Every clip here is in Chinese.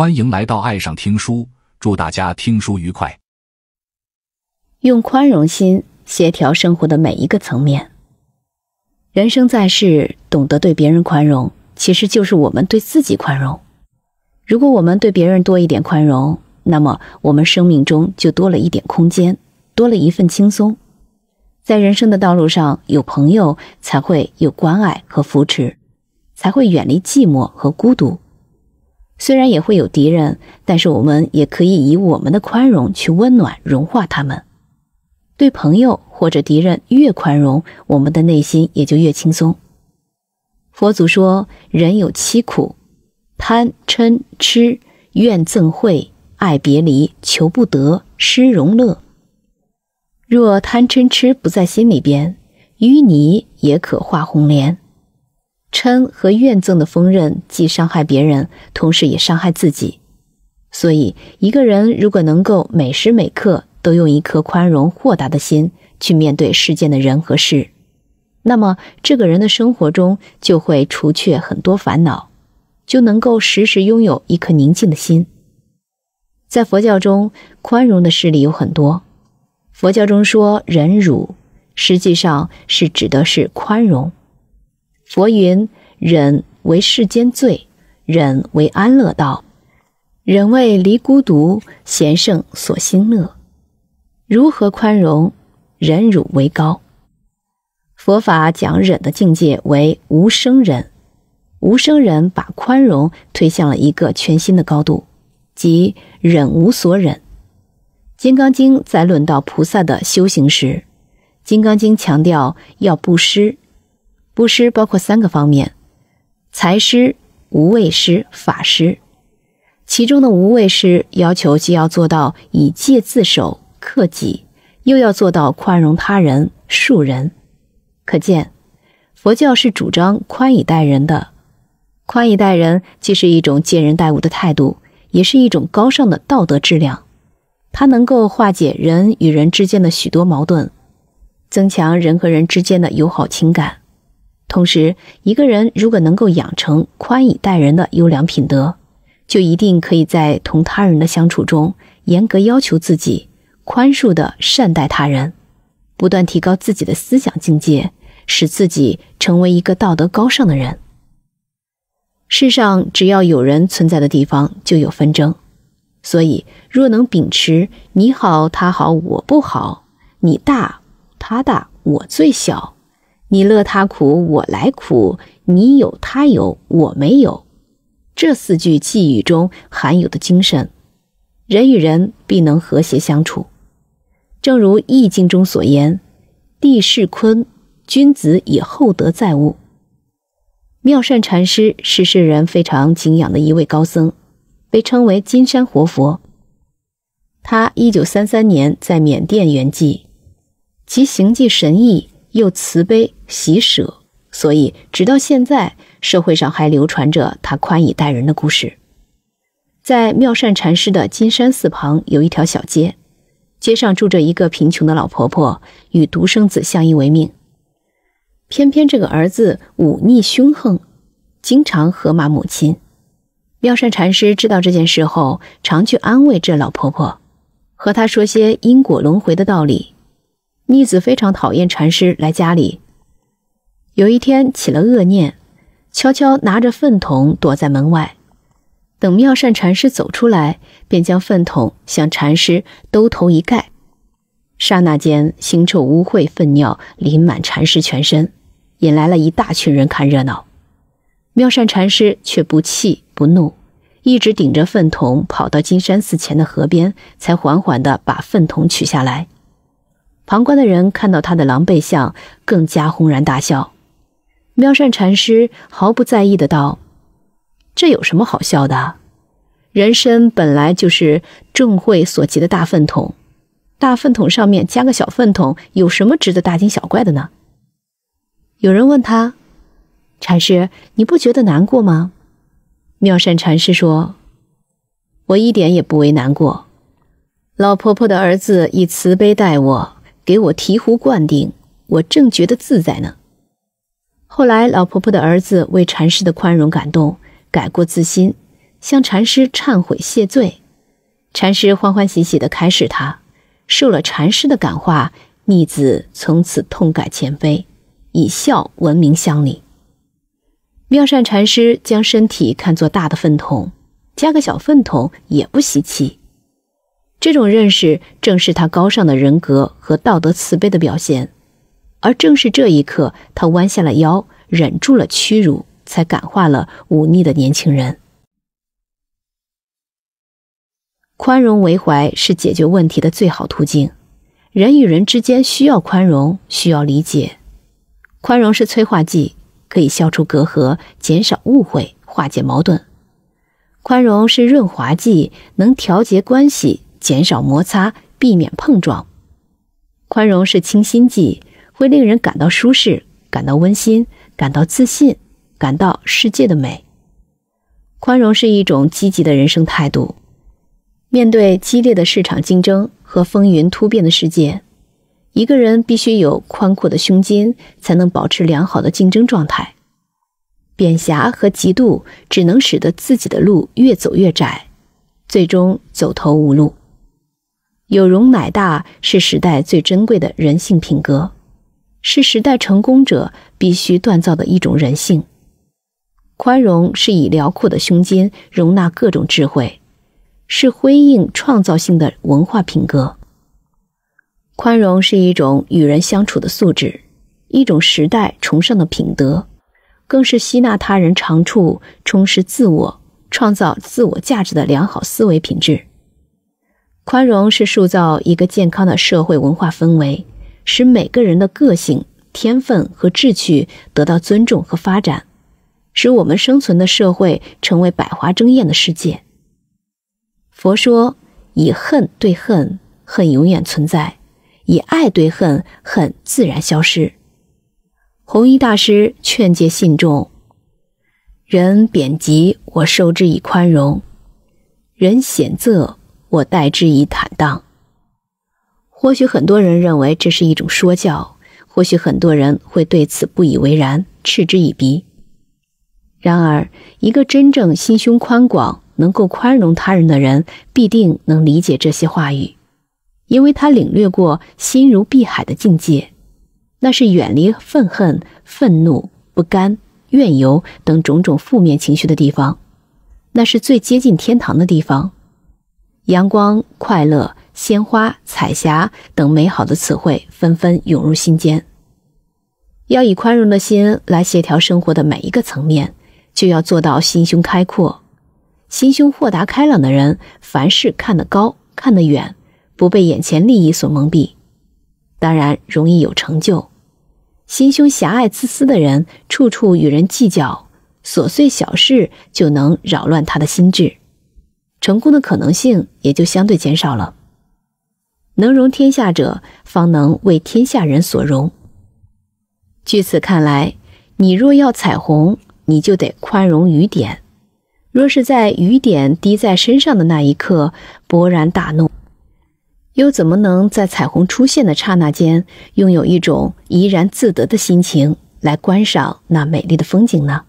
欢迎来到爱上听书，祝大家听书愉快。用宽容心协调生活的每一个层面。人生在世，懂得对别人宽容，其实就是我们对自己宽容。如果我们对别人多一点宽容，那么我们生命中就多了一点空间，多了一份轻松。在人生的道路上，有朋友才会有关爱和扶持，才会远离寂寞和孤独。虽然也会有敌人，但是我们也可以以我们的宽容去温暖融化他们。对朋友或者敌人越宽容，我们的内心也就越轻松。佛祖说：人有七苦，贪嗔痴、怨憎会、爱别离、求不得、失荣乐。若贪嗔痴不在心里边，淤泥也可化红莲。嗔和怨憎的锋刃，既伤害别人，同时也伤害自己。所以，一个人如果能够每时每刻都用一颗宽容、豁达的心去面对世间的人和事，那么这个人的生活中就会除却很多烦恼，就能够时时拥有一颗宁静的心。在佛教中，宽容的事例有很多。佛教中说忍辱，实际上是指的是宽容。佛云：“忍为世间罪，忍为安乐道，忍为离孤独，贤圣所兴乐。如何宽容？忍辱为高。佛法讲忍的境界为无生忍，无生忍把宽容推向了一个全新的高度，即忍无所忍。《金刚经》在论到菩萨的修行时，《金刚经》强调要布施。”布施包括三个方面：财施、无畏施、法施。其中的无畏施要求既要做到以戒自守、克己，又要做到宽容他人、恕人。可见，佛教是主张宽以待人的。宽以待人既是一种接人待物的态度，也是一种高尚的道德质量。它能够化解人与人之间的许多矛盾，增强人和人之间的友好情感。同时，一个人如果能够养成宽以待人的优良品德，就一定可以在同他人的相处中，严格要求自己，宽恕的善待他人，不断提高自己的思想境界，使自己成为一个道德高尚的人。世上只要有人存在的地方，就有纷争，所以若能秉持“你好，他好，我不好；你大，他大，我最小。”你乐他苦，我来苦；你有他有，我没有。这四句寄语中含有的精神，人与人必能和谐相处。正如《易经》中所言：“地势坤，君子以厚德载物。”妙善禅师是世人非常敬仰的一位高僧，被称为“金山活佛”。他一九三三年在缅甸圆寂，其行迹神异，又慈悲。喜舍，所以直到现在，社会上还流传着他宽以待人的故事。在妙善禅师的金山寺旁有一条小街，街上住着一个贫穷的老婆婆，与独生子相依为命。偏偏这个儿子忤逆凶横，经常河马母亲。妙善禅师知道这件事后，常去安慰这老婆婆，和她说些因果轮回的道理。逆子非常讨厌禅师来家里。有一天起了恶念，悄悄拿着粪桶躲在门外，等妙善禅师走出来，便将粪桶向禅师兜头一盖。刹那间，腥臭污秽粪尿淋满禅师全身，引来了一大群人看热闹。妙善禅师却不气不怒，一直顶着粪桶跑到金山寺前的河边，才缓缓地把粪桶取下来。旁观的人看到他的狼狈相，更加轰然大笑。妙善禅师毫不在意的道：“这有什么好笑的？人参本来就是众会所集的大粪桶，大粪桶上面加个小粪桶，有什么值得大惊小怪的呢？”有人问他：“禅师，你不觉得难过吗？”妙善禅师说：“我一点也不为难过。老婆婆的儿子以慈悲待我，给我醍醐灌顶，我正觉得自在呢。”后来，老婆婆的儿子为禅师的宽容感动，改过自新，向禅师忏悔谢罪。禅师欢欢喜喜地开示他，受了禅师的感化，逆子从此痛改前非，以孝闻名乡里。妙善禅师将身体看作大的粪桶，加个小粪桶也不稀奇。这种认识正是他高尚的人格和道德慈悲的表现。而正是这一刻，他弯下了腰，忍住了屈辱，才感化了忤逆的年轻人。宽容为怀是解决问题的最好途径。人与人之间需要宽容，需要理解。宽容是催化剂，可以消除隔阂，减少误会，化解矛盾。宽容是润滑剂，能调节关系，减少摩擦，避免碰撞。宽容是清新剂。会令人感到舒适，感到温馨，感到自信，感到世界的美。宽容是一种积极的人生态度。面对激烈的市场竞争和风云突变的世界，一个人必须有宽阔的胸襟，才能保持良好的竞争状态。贬狭和嫉妒只能使得自己的路越走越窄，最终走投无路。有容乃大是时代最珍贵的人性品格。是时代成功者必须锻造的一种人性。宽容是以辽阔的胸襟容纳各种智慧，是辉映创造性的文化品格。宽容是一种与人相处的素质，一种时代崇尚的品德，更是吸纳他人长处、充实自我、创造自我价值的良好思维品质。宽容是塑造一个健康的社会文化氛围。使每个人的个性、天分和志趣得到尊重和发展，使我们生存的社会成为百花争艳的世界。佛说：“以恨对恨，恨永远存在；以爱对恨，恨自然消失。”弘一大师劝诫信众：“人贬极，我受之以宽容；人显责，我待之以坦荡。”或许很多人认为这是一种说教，或许很多人会对此不以为然，嗤之以鼻。然而，一个真正心胸宽广、能够宽容他人的人，必定能理解这些话语，因为他领略过心如碧海的境界，那是远离愤恨、愤怒、不甘、怨尤等种种负面情绪的地方，那是最接近天堂的地方，阳光、快乐。鲜花、彩霞等美好的词汇纷纷涌入心间。要以宽容的心来协调生活的每一个层面，就要做到心胸开阔。心胸豁达开朗的人，凡事看得高、看得远，不被眼前利益所蒙蔽，当然容易有成就。心胸狭隘自私的人，处处与人计较，琐碎小事就能扰乱他的心智，成功的可能性也就相对减少了。能容天下者，方能为天下人所容。据此看来，你若要彩虹，你就得宽容雨点；若是在雨点滴在身上的那一刻勃然大怒，又怎么能在彩虹出现的刹那间拥有一种怡然自得的心情来观赏那美丽的风景呢？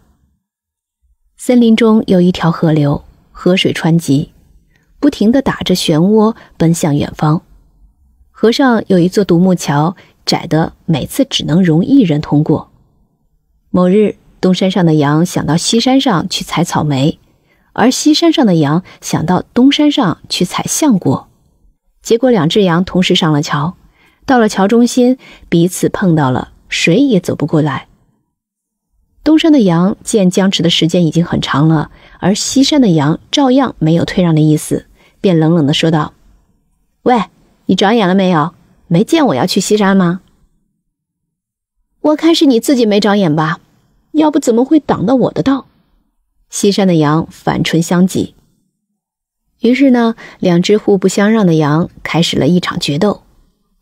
森林中有一条河流，河水湍急，不停地打着漩涡，奔向远方。河上有一座独木桥，窄的每次只能容一人通过。某日，东山上的羊想到西山上去采草莓，而西山上的羊想到东山上去采橡果。结果，两只羊同时上了桥，到了桥中心，彼此碰到了，谁也走不过来。东山的羊见僵持的时间已经很长了，而西山的羊照样没有退让的意思，便冷冷地说道：“喂。”你长眼了没有？没见我要去西山吗？我看是你自己没长眼吧，要不怎么会挡到我的道？西山的羊反唇相讥，于是呢，两只互不相让的羊开始了一场决斗。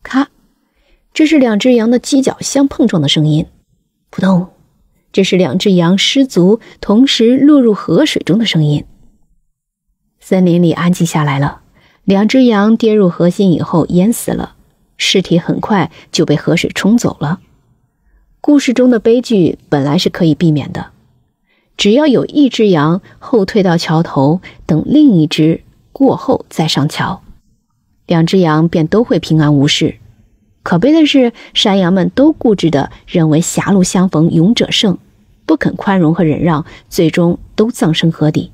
咔，这是两只羊的犄角相碰撞的声音；扑通，这是两只羊失足同时落入河水中的声音。森林里安静下来了。两只羊跌入河心以后淹死了，尸体很快就被河水冲走了。故事中的悲剧本来是可以避免的，只要有一只羊后退到桥头，等另一只过后再上桥，两只羊便都会平安无事。可悲的是，山羊们都固执地认为“狭路相逢勇者胜”，不肯宽容和忍让，最终都葬身河底。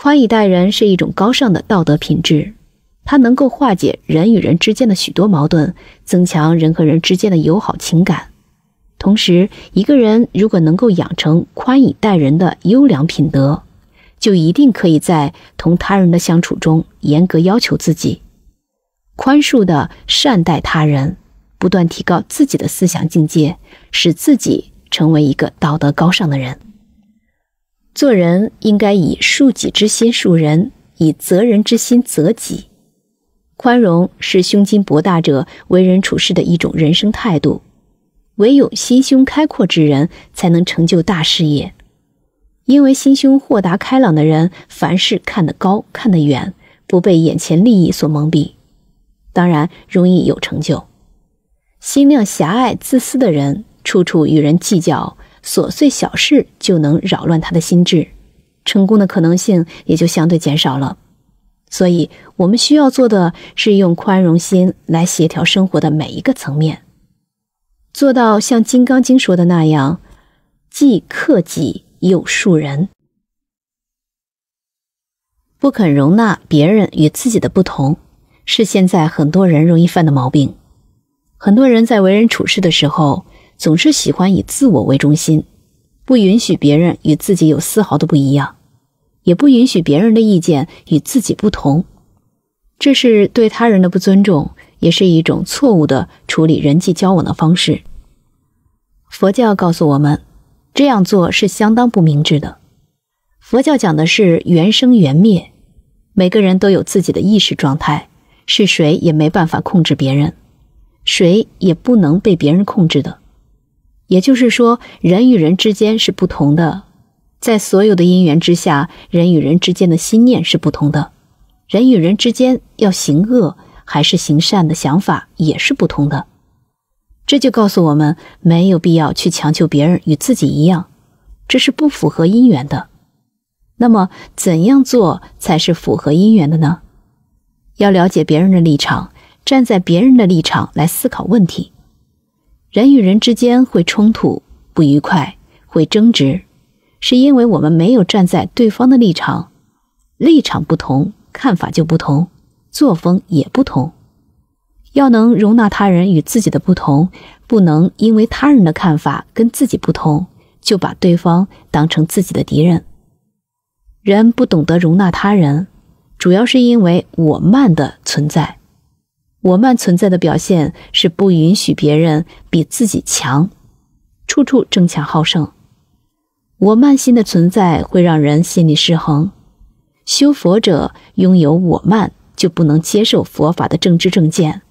宽以待人是一种高尚的道德品质，它能够化解人与人之间的许多矛盾，增强人和人之间的友好情感。同时，一个人如果能够养成宽以待人的优良品德，就一定可以在同他人的相处中严格要求自己，宽恕的善待他人，不断提高自己的思想境界，使自己成为一个道德高尚的人。做人应该以恕己之心恕人，以责人之心责己。宽容是胸襟博大者为人处事的一种人生态度。唯有心胸开阔之人，才能成就大事业。因为心胸豁达开朗的人，凡事看得高、看得远，不被眼前利益所蒙蔽，当然容易有成就。心量狭隘、自私的人，处处与人计较。琐碎小事就能扰乱他的心智，成功的可能性也就相对减少了。所以，我们需要做的是用宽容心来协调生活的每一个层面，做到像《金刚经》说的那样，既克己又恕人。不肯容纳别人与自己的不同，是现在很多人容易犯的毛病。很多人在为人处事的时候，总是喜欢以自我为中心，不允许别人与自己有丝毫的不一样，也不允许别人的意见与自己不同。这是对他人的不尊重，也是一种错误的处理人际交往的方式。佛教告诉我们，这样做是相当不明智的。佛教讲的是缘生缘灭，每个人都有自己的意识状态，是谁也没办法控制别人，谁也不能被别人控制的。也就是说，人与人之间是不同的，在所有的因缘之下，人与人之间的心念是不同的，人与人之间要行恶还是行善的想法也是不同的。这就告诉我们，没有必要去强求别人与自己一样，这是不符合因缘的。那么，怎样做才是符合因缘的呢？要了解别人的立场，站在别人的立场来思考问题。人与人之间会冲突、不愉快，会争执，是因为我们没有站在对方的立场。立场不同，看法就不同，作风也不同。要能容纳他人与自己的不同，不能因为他人的看法跟自己不同，就把对方当成自己的敌人。人不懂得容纳他人，主要是因为我慢的存在。我慢存在的表现是不允许别人比自己强，处处争强好胜。我慢心的存在会让人心理失衡。修佛者拥有我慢，就不能接受佛法的正知正见，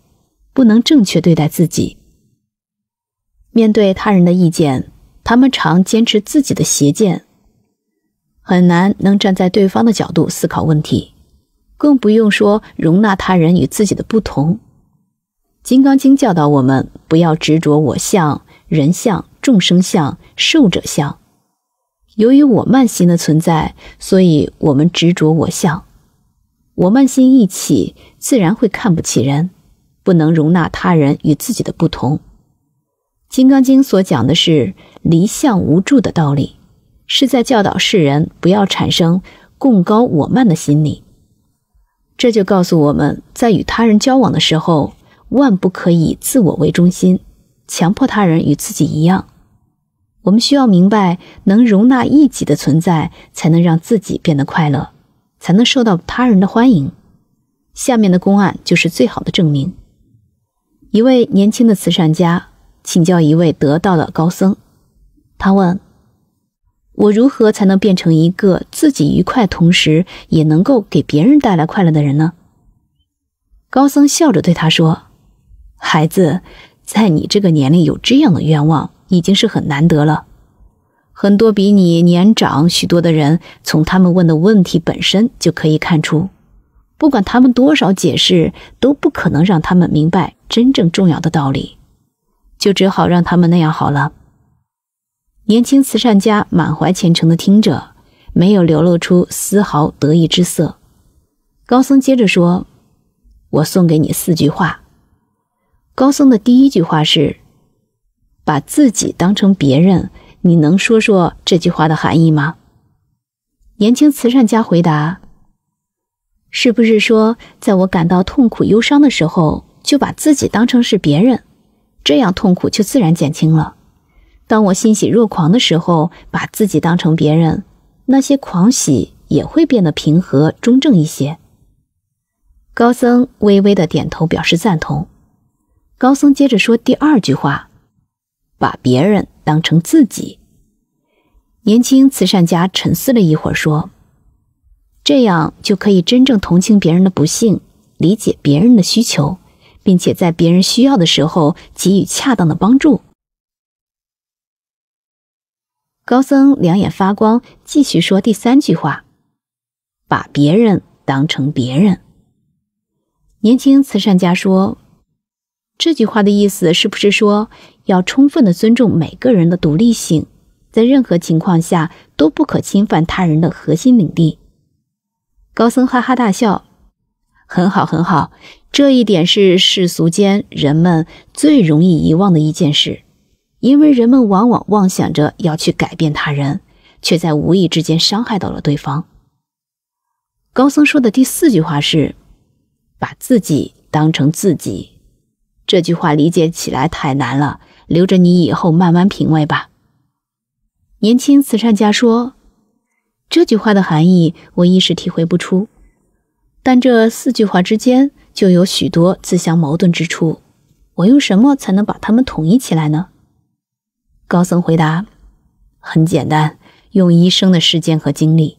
不能正确对待自己。面对他人的意见，他们常坚持自己的邪见，很难能站在对方的角度思考问题。更不用说容纳他人与自己的不同，《金刚经》教导我们不要执着我相、人相、众生相、寿者相。由于我慢心的存在，所以我们执着我相。我慢心一起，自然会看不起人，不能容纳他人与自己的不同。《金刚经》所讲的是离相无助的道理，是在教导世人不要产生共高我慢的心理。这就告诉我们在与他人交往的时候，万不可以自我为中心，强迫他人与自己一样。我们需要明白，能容纳异己的存在，才能让自己变得快乐，才能受到他人的欢迎。下面的公案就是最好的证明。一位年轻的慈善家请教一位得道的高僧，他问。我如何才能变成一个自己愉快，同时也能够给别人带来快乐的人呢？高僧笑着对他说：“孩子，在你这个年龄有这样的愿望，已经是很难得了。很多比你年长许多的人，从他们问的问题本身就可以看出，不管他们多少解释，都不可能让他们明白真正重要的道理，就只好让他们那样好了。”年轻慈善家满怀虔诚的听着，没有流露出丝毫得意之色。高僧接着说：“我送给你四句话。”高僧的第一句话是：“把自己当成别人。”你能说说这句话的含义吗？年轻慈善家回答：“是不是说，在我感到痛苦忧伤的时候，就把自己当成是别人，这样痛苦就自然减轻了？”当我欣喜若狂的时候，把自己当成别人，那些狂喜也会变得平和、中正一些。高僧微微的点头表示赞同。高僧接着说第二句话：“把别人当成自己。”年轻慈善家沉思了一会儿，说：“这样就可以真正同情别人的不幸，理解别人的需求，并且在别人需要的时候给予恰当的帮助。”高僧两眼发光，继续说第三句话：“把别人当成别人。”年轻慈善家说：“这句话的意思是不是说，要充分的尊重每个人的独立性，在任何情况下都不可侵犯他人的核心领地？”高僧哈哈大笑：“很好，很好，这一点是世俗间人们最容易遗忘的一件事。”因为人们往往妄想着要去改变他人，却在无意之间伤害到了对方。高僧说的第四句话是：“把自己当成自己。”这句话理解起来太难了，留着你以后慢慢品味吧。年轻慈善家说：“这句话的含义我一时体会不出，但这四句话之间就有许多自相矛盾之处。我用什么才能把它们统一起来呢？”高僧回答：“很简单，用一生的时间和精力。”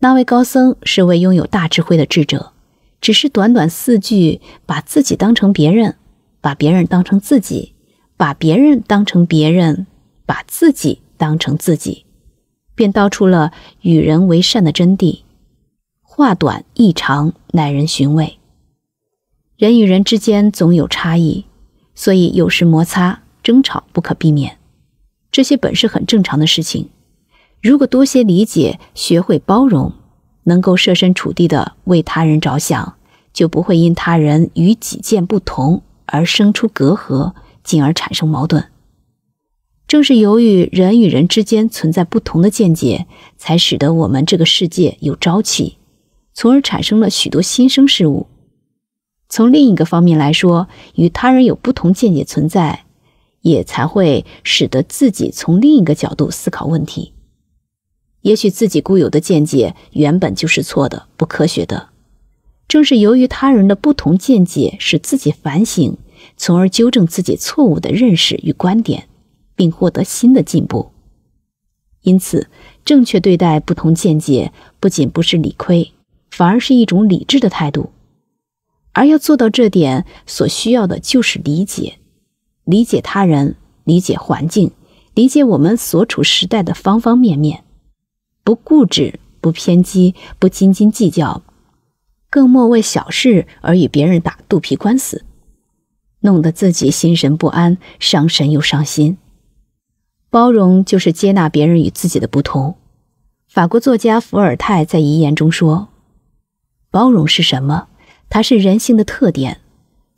那位高僧是位拥有大智慧的智者，只是短短四句，把自己当成别人，把别人当成自己，把别人当成别人，把自己当成自己，便道出了与人为善的真谛。话短意长，耐人寻味。人与人之间总有差异，所以有时摩擦。争吵不可避免，这些本是很正常的事情。如果多些理解，学会包容，能够设身处地的为他人着想，就不会因他人与己见不同而生出隔阂，进而产生矛盾。正是由于人与人之间存在不同的见解，才使得我们这个世界有朝气，从而产生了许多新生事物。从另一个方面来说，与他人有不同见解存在。也才会使得自己从另一个角度思考问题。也许自己固有的见解原本就是错的、不科学的。正是由于他人的不同见解，使自己反省，从而纠正自己错误的认识与观点，并获得新的进步。因此，正确对待不同见解，不仅不是理亏，反而是一种理智的态度。而要做到这点，所需要的就是理解。理解他人，理解环境，理解我们所处时代的方方面面，不固执，不偏激，不斤斤计较，更莫为小事而与别人打肚皮官司，弄得自己心神不安，伤神又伤心。包容就是接纳别人与自己的不同。法国作家伏尔泰在遗言中说：“包容是什么？它是人性的特点。”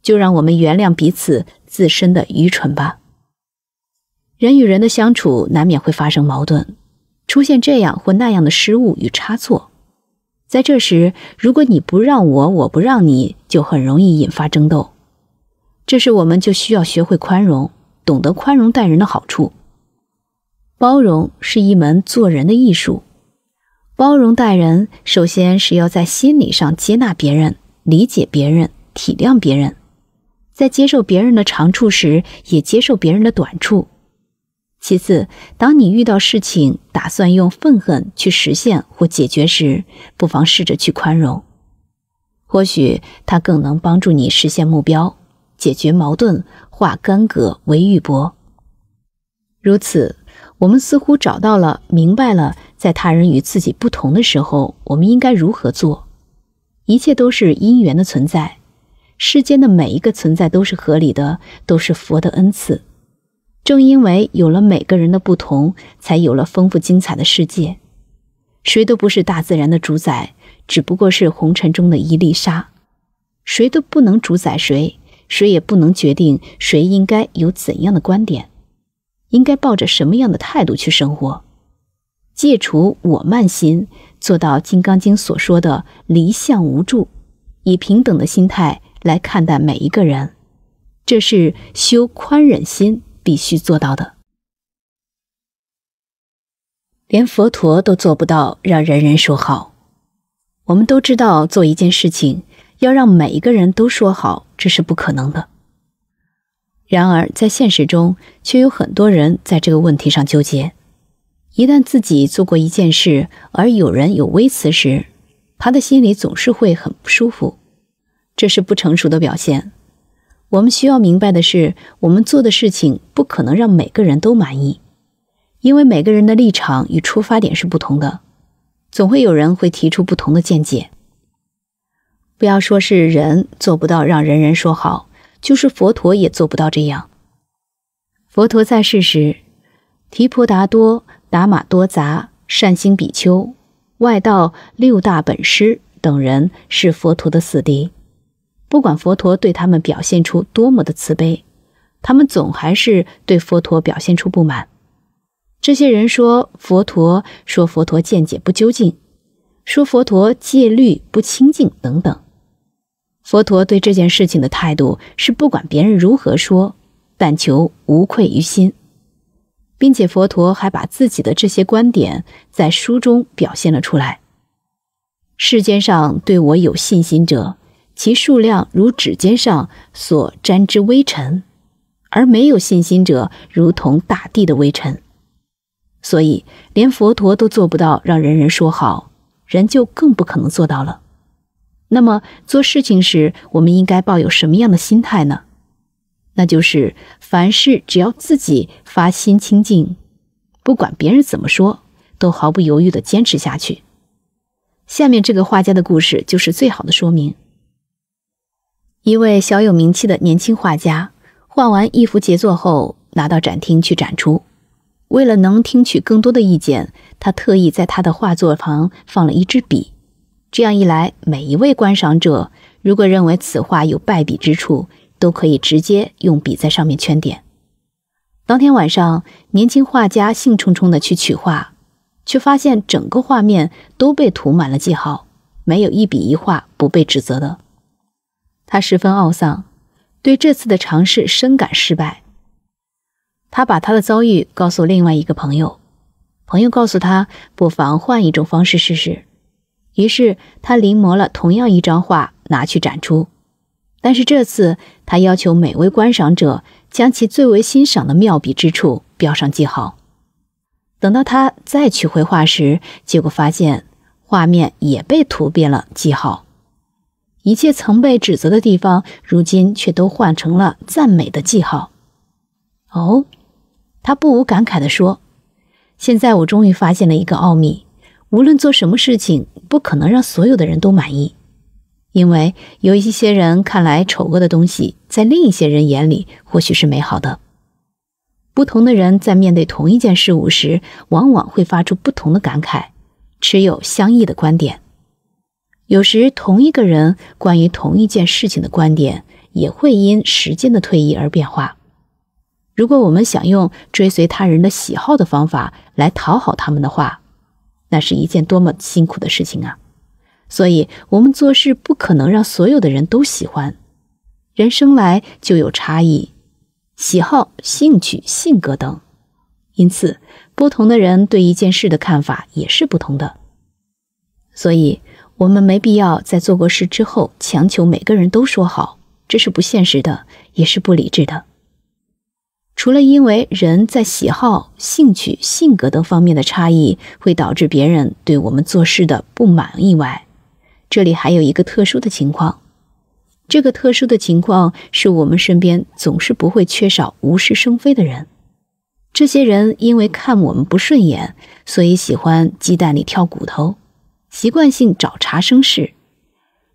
就让我们原谅彼此。自身的愚蠢吧。人与人的相处难免会发生矛盾，出现这样或那样的失误与差错。在这时，如果你不让我，我不让你，就很容易引发争斗。这时，我们就需要学会宽容，懂得宽容待人的好处。包容是一门做人的艺术。包容待人，首先是要在心理上接纳别人，理解别人，体谅别人。在接受别人的长处时，也接受别人的短处。其次，当你遇到事情，打算用愤恨去实现或解决时，不妨试着去宽容，或许它更能帮助你实现目标、解决矛盾、化干戈为玉帛。如此，我们似乎找到了、明白了，在他人与自己不同的时候，我们应该如何做。一切都是因缘的存在。世间的每一个存在都是合理的，都是佛的恩赐。正因为有了每个人的不同，才有了丰富精彩的世界。谁都不是大自然的主宰，只不过是红尘中的一粒沙。谁都不能主宰谁，谁也不能决定谁应该有怎样的观点，应该抱着什么样的态度去生活。戒除我慢心，做到《金刚经》所说的离相无助，以平等的心态。来看待每一个人，这是修宽忍心必须做到的。连佛陀都做不到让人人说好。我们都知道，做一件事情要让每一个人都说好，这是不可能的。然而，在现实中，却有很多人在这个问题上纠结。一旦自己做过一件事，而有人有微词时，他的心里总是会很不舒服。这是不成熟的表现。我们需要明白的是，我们做的事情不可能让每个人都满意，因为每个人的立场与出发点是不同的，总会有人会提出不同的见解。不要说是人做不到让人人说好，就是佛陀也做不到这样。佛陀在世时，提婆达多、达玛多杂、善星比丘、外道六大本师等人是佛陀的死敌。不管佛陀对他们表现出多么的慈悲，他们总还是对佛陀表现出不满。这些人说佛陀说佛陀见解不究竟，说佛陀戒律不清净等等。佛陀对这件事情的态度是不管别人如何说，但求无愧于心，并且佛陀还把自己的这些观点在书中表现了出来。世间上对我有信心者。其数量如指尖上所沾之微尘，而没有信心者，如同大地的微尘。所以，连佛陀都做不到让人人说好，人就更不可能做到了。那么，做事情时，我们应该抱有什么样的心态呢？那就是凡事只要自己发心清净，不管别人怎么说，都毫不犹豫地坚持下去。下面这个画家的故事就是最好的说明。一位小有名气的年轻画家画完一幅杰作后，拿到展厅去展出。为了能听取更多的意见，他特意在他的画作旁放了一支笔。这样一来，每一位观赏者如果认为此画有败笔之处，都可以直接用笔在上面圈点。当天晚上，年轻画家兴冲冲地去取画，却发现整个画面都被涂满了记号，没有一笔一画不被指责的。他十分懊丧，对这次的尝试深感失败。他把他的遭遇告诉另外一个朋友，朋友告诉他不妨换一种方式试试。于是他临摹了同样一张画拿去展出，但是这次他要求每位观赏者将其最为欣赏的妙笔之处标上记号。等到他再取回画时，结果发现画面也被涂遍了记号。一切曾被指责的地方，如今却都换成了赞美的记号。哦，他不无感慨地说：“现在我终于发现了一个奥秘，无论做什么事情，不可能让所有的人都满意，因为有一些人看来丑恶的东西，在另一些人眼里或许是美好的。不同的人在面对同一件事物时，往往会发出不同的感慨，持有相异的观点。”有时，同一个人关于同一件事情的观点也会因时间的推移而变化。如果我们想用追随他人的喜好的方法来讨好他们的话，那是一件多么辛苦的事情啊！所以，我们做事不可能让所有的人都喜欢。人生来就有差异，喜好、兴趣、性格等，因此，不同的人对一件事的看法也是不同的。所以。我们没必要在做过事之后强求每个人都说好，这是不现实的，也是不理智的。除了因为人在喜好、兴趣、性格等方面的差异会导致别人对我们做事的不满意外，这里还有一个特殊的情况。这个特殊的情况是我们身边总是不会缺少无事生非的人。这些人因为看我们不顺眼，所以喜欢鸡蛋里挑骨头。习惯性找茬生事，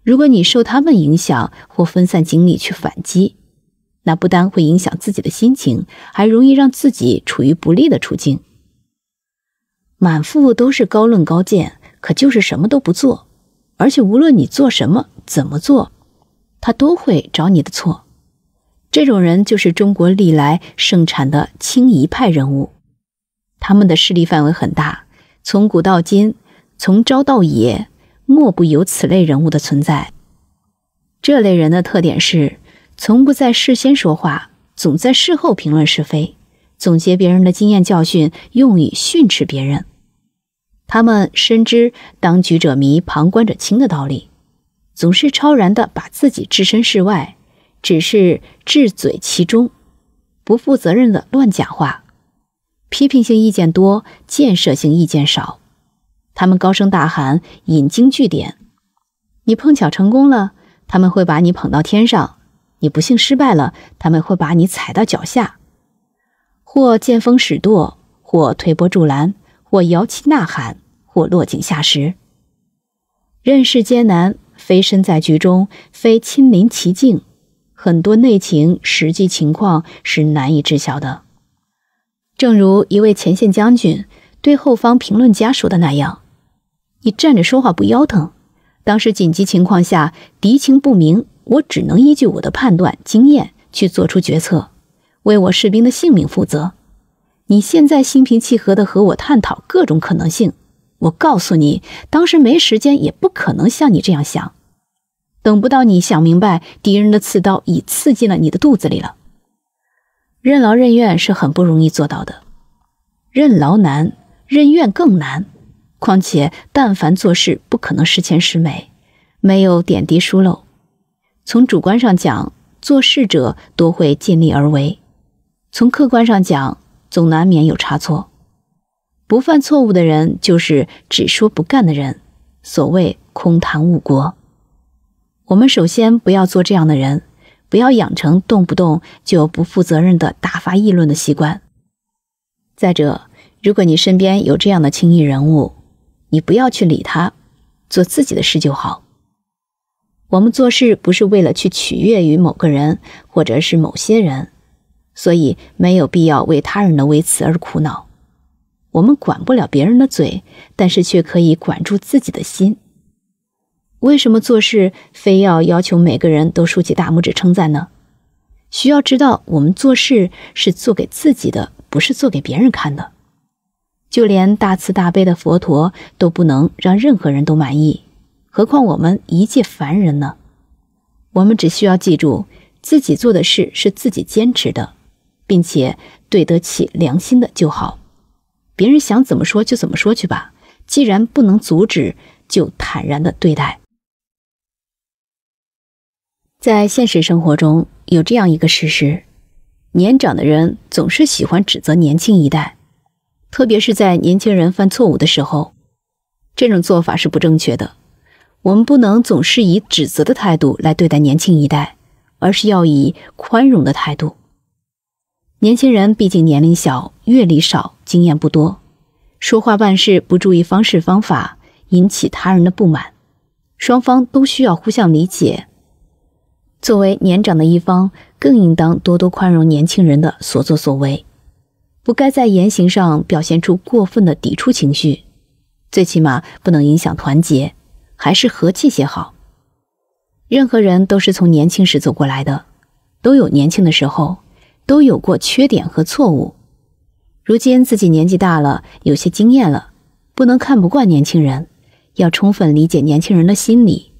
如果你受他们影响或分散精力去反击，那不单会影响自己的心情，还容易让自己处于不利的处境。满腹都是高论高见，可就是什么都不做，而且无论你做什么、怎么做，他都会找你的错。这种人就是中国历来盛产的清一派人物，他们的势力范围很大，从古到今。从朝到野，莫不有此类人物的存在。这类人的特点是：从不在事先说话，总在事后评论是非，总结别人的经验教训，用以训斥别人。他们深知“当局者迷，旁观者清”的道理，总是超然的把自己置身事外，只是置嘴其中，不负责任的乱讲话，批评性意见多，建设性意见少。他们高声大喊，引经据典。你碰巧成功了，他们会把你捧到天上；你不幸失败了，他们会把你踩到脚下。或见风使舵，或推波助澜，或摇旗呐喊，或落井下石。认识艰难，非身在局中，非亲临其境，很多内情、实际情况是难以知晓的。正如一位前线将军对后方评论家说的那样。你站着说话不腰疼。当时紧急情况下，敌情不明，我只能依据我的判断经验去做出决策，为我士兵的性命负责。你现在心平气和地和我探讨各种可能性，我告诉你，当时没时间，也不可能像你这样想。等不到你想明白，敌人的刺刀已刺进了你的肚子里了。任劳任怨是很不容易做到的，任劳难，任怨更难。况且，但凡做事不可能十全十美，没有点滴疏漏。从主观上讲，做事者多会尽力而为；从客观上讲，总难免有差错。不犯错误的人，就是只说不干的人。所谓“空谈误国”，我们首先不要做这样的人，不要养成动不动就不负责任的大发议论的习惯。再者，如果你身边有这样的轻易人物，你不要去理他，做自己的事就好。我们做事不是为了去取悦于某个人或者是某些人，所以没有必要为他人的微词而苦恼。我们管不了别人的嘴，但是却可以管住自己的心。为什么做事非要要求每个人都竖起大拇指称赞呢？需要知道，我们做事是做给自己的，不是做给别人看的。就连大慈大悲的佛陀都不能让任何人都满意，何况我们一介凡人呢？我们只需要记住，自己做的事是自己坚持的，并且对得起良心的就好。别人想怎么说就怎么说去吧，既然不能阻止，就坦然的对待。在现实生活中，有这样一个事实：年长的人总是喜欢指责年轻一代。特别是在年轻人犯错误的时候，这种做法是不正确的。我们不能总是以指责的态度来对待年轻一代，而是要以宽容的态度。年轻人毕竟年龄小、阅历少、经验不多，说话办事不注意方式方法，引起他人的不满，双方都需要互相理解。作为年长的一方，更应当多多宽容年轻人的所作所为。不该在言行上表现出过分的抵触情绪，最起码不能影响团结，还是和气些好。任何人都是从年轻时走过来的，都有年轻的时候，都有过缺点和错误。如今自己年纪大了，有些经验了，不能看不惯年轻人，要充分理解年轻人的心理，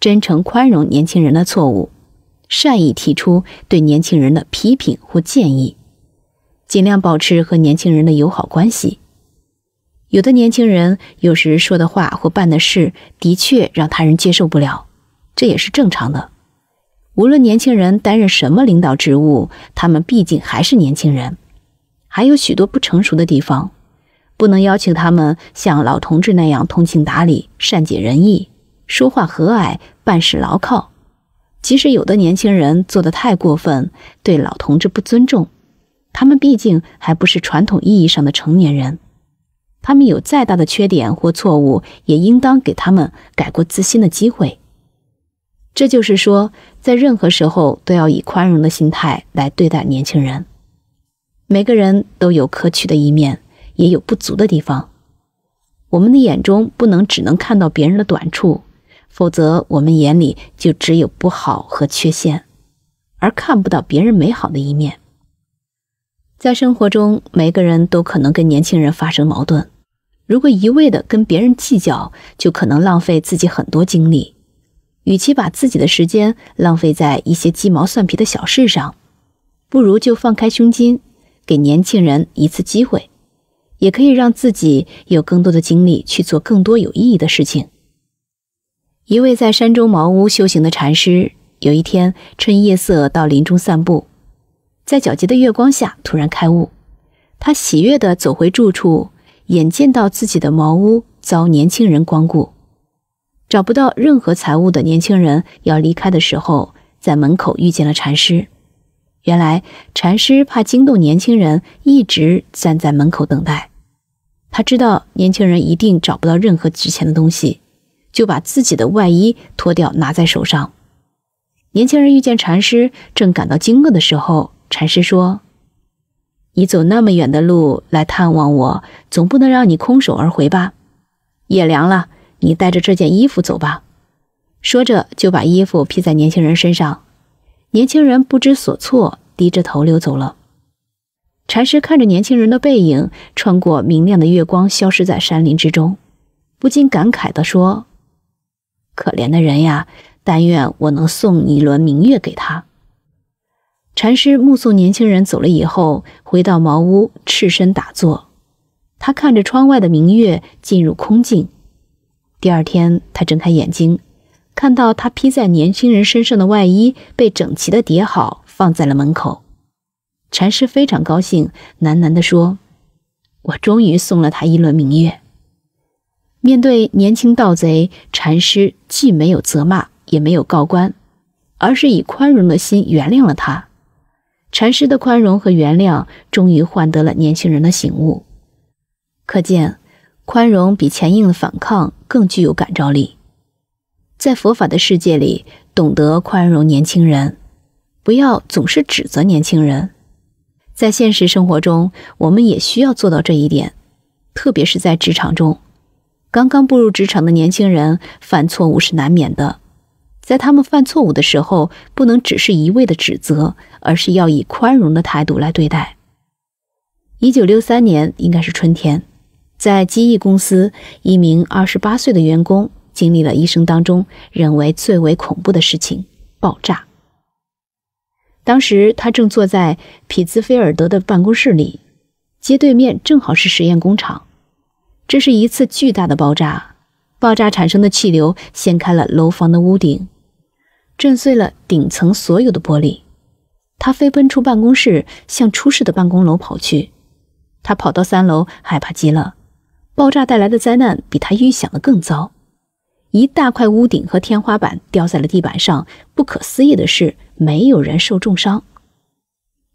真诚宽容年轻人的错误，善意提出对年轻人的批评或建议。尽量保持和年轻人的友好关系。有的年轻人有时说的话或办的事的确让他人接受不了，这也是正常的。无论年轻人担任什么领导职务，他们毕竟还是年轻人，还有许多不成熟的地方，不能要求他们像老同志那样通情达理、善解人意、说话和蔼、办事牢靠。即使有的年轻人做得太过分，对老同志不尊重。他们毕竟还不是传统意义上的成年人，他们有再大的缺点或错误，也应当给他们改过自新的机会。这就是说，在任何时候都要以宽容的心态来对待年轻人。每个人都有可取的一面，也有不足的地方。我们的眼中不能只能看到别人的短处，否则我们眼里就只有不好和缺陷，而看不到别人美好的一面。在生活中，每个人都可能跟年轻人发生矛盾。如果一味的跟别人计较，就可能浪费自己很多精力。与其把自己的时间浪费在一些鸡毛蒜皮的小事上，不如就放开胸襟，给年轻人一次机会，也可以让自己有更多的精力去做更多有意义的事情。一位在山中茅屋修行的禅师，有一天趁夜色到林中散步。在皎洁的月光下，突然开悟，他喜悦地走回住处，眼见到自己的茅屋遭年轻人光顾，找不到任何财物的年轻人要离开的时候，在门口遇见了禅师。原来禅师怕惊动年轻人，一直站在门口等待。他知道年轻人一定找不到任何值钱的东西，就把自己的外衣脱掉拿在手上。年轻人遇见禅师，正感到惊愕的时候。禅师说：“你走那么远的路来探望我，总不能让你空手而回吧？夜凉了，你带着这件衣服走吧。”说着就把衣服披在年轻人身上。年轻人不知所措，低着头溜走了。禅师看着年轻人的背影，穿过明亮的月光，消失在山林之中，不禁感慨的说：“可怜的人呀，但愿我能送一轮明月给他。”禅师目送年轻人走了以后，回到茅屋，赤身打坐。他看着窗外的明月，进入空境。第二天，他睁开眼睛，看到他披在年轻人身上的外衣被整齐的叠好，放在了门口。禅师非常高兴，喃喃地说：“我终于送了他一轮明月。”面对年轻盗贼，禅师既没有责骂，也没有告官，而是以宽容的心原谅了他。禅师的宽容和原谅，终于换得了年轻人的醒悟。可见，宽容比强硬的反抗更具有感召力。在佛法的世界里，懂得宽容年轻人，不要总是指责年轻人。在现实生活中，我们也需要做到这一点，特别是在职场中，刚刚步入职场的年轻人犯错误是难免的。在他们犯错误的时候，不能只是一味的指责。而是要以宽容的态度来对待。一九六三年应该是春天，在机翼公司，一名二十八岁的员工经历了一生当中认为最为恐怖的事情——爆炸。当时他正坐在匹兹菲尔德的办公室里，街对面正好是实验工厂。这是一次巨大的爆炸，爆炸产生的气流掀开了楼房的屋顶，震碎了顶层所有的玻璃。他飞奔出办公室，向出事的办公楼跑去。他跑到三楼，害怕极了。爆炸带来的灾难比他预想的更糟。一大块屋顶和天花板掉在了地板上。不可思议的是，没有人受重伤。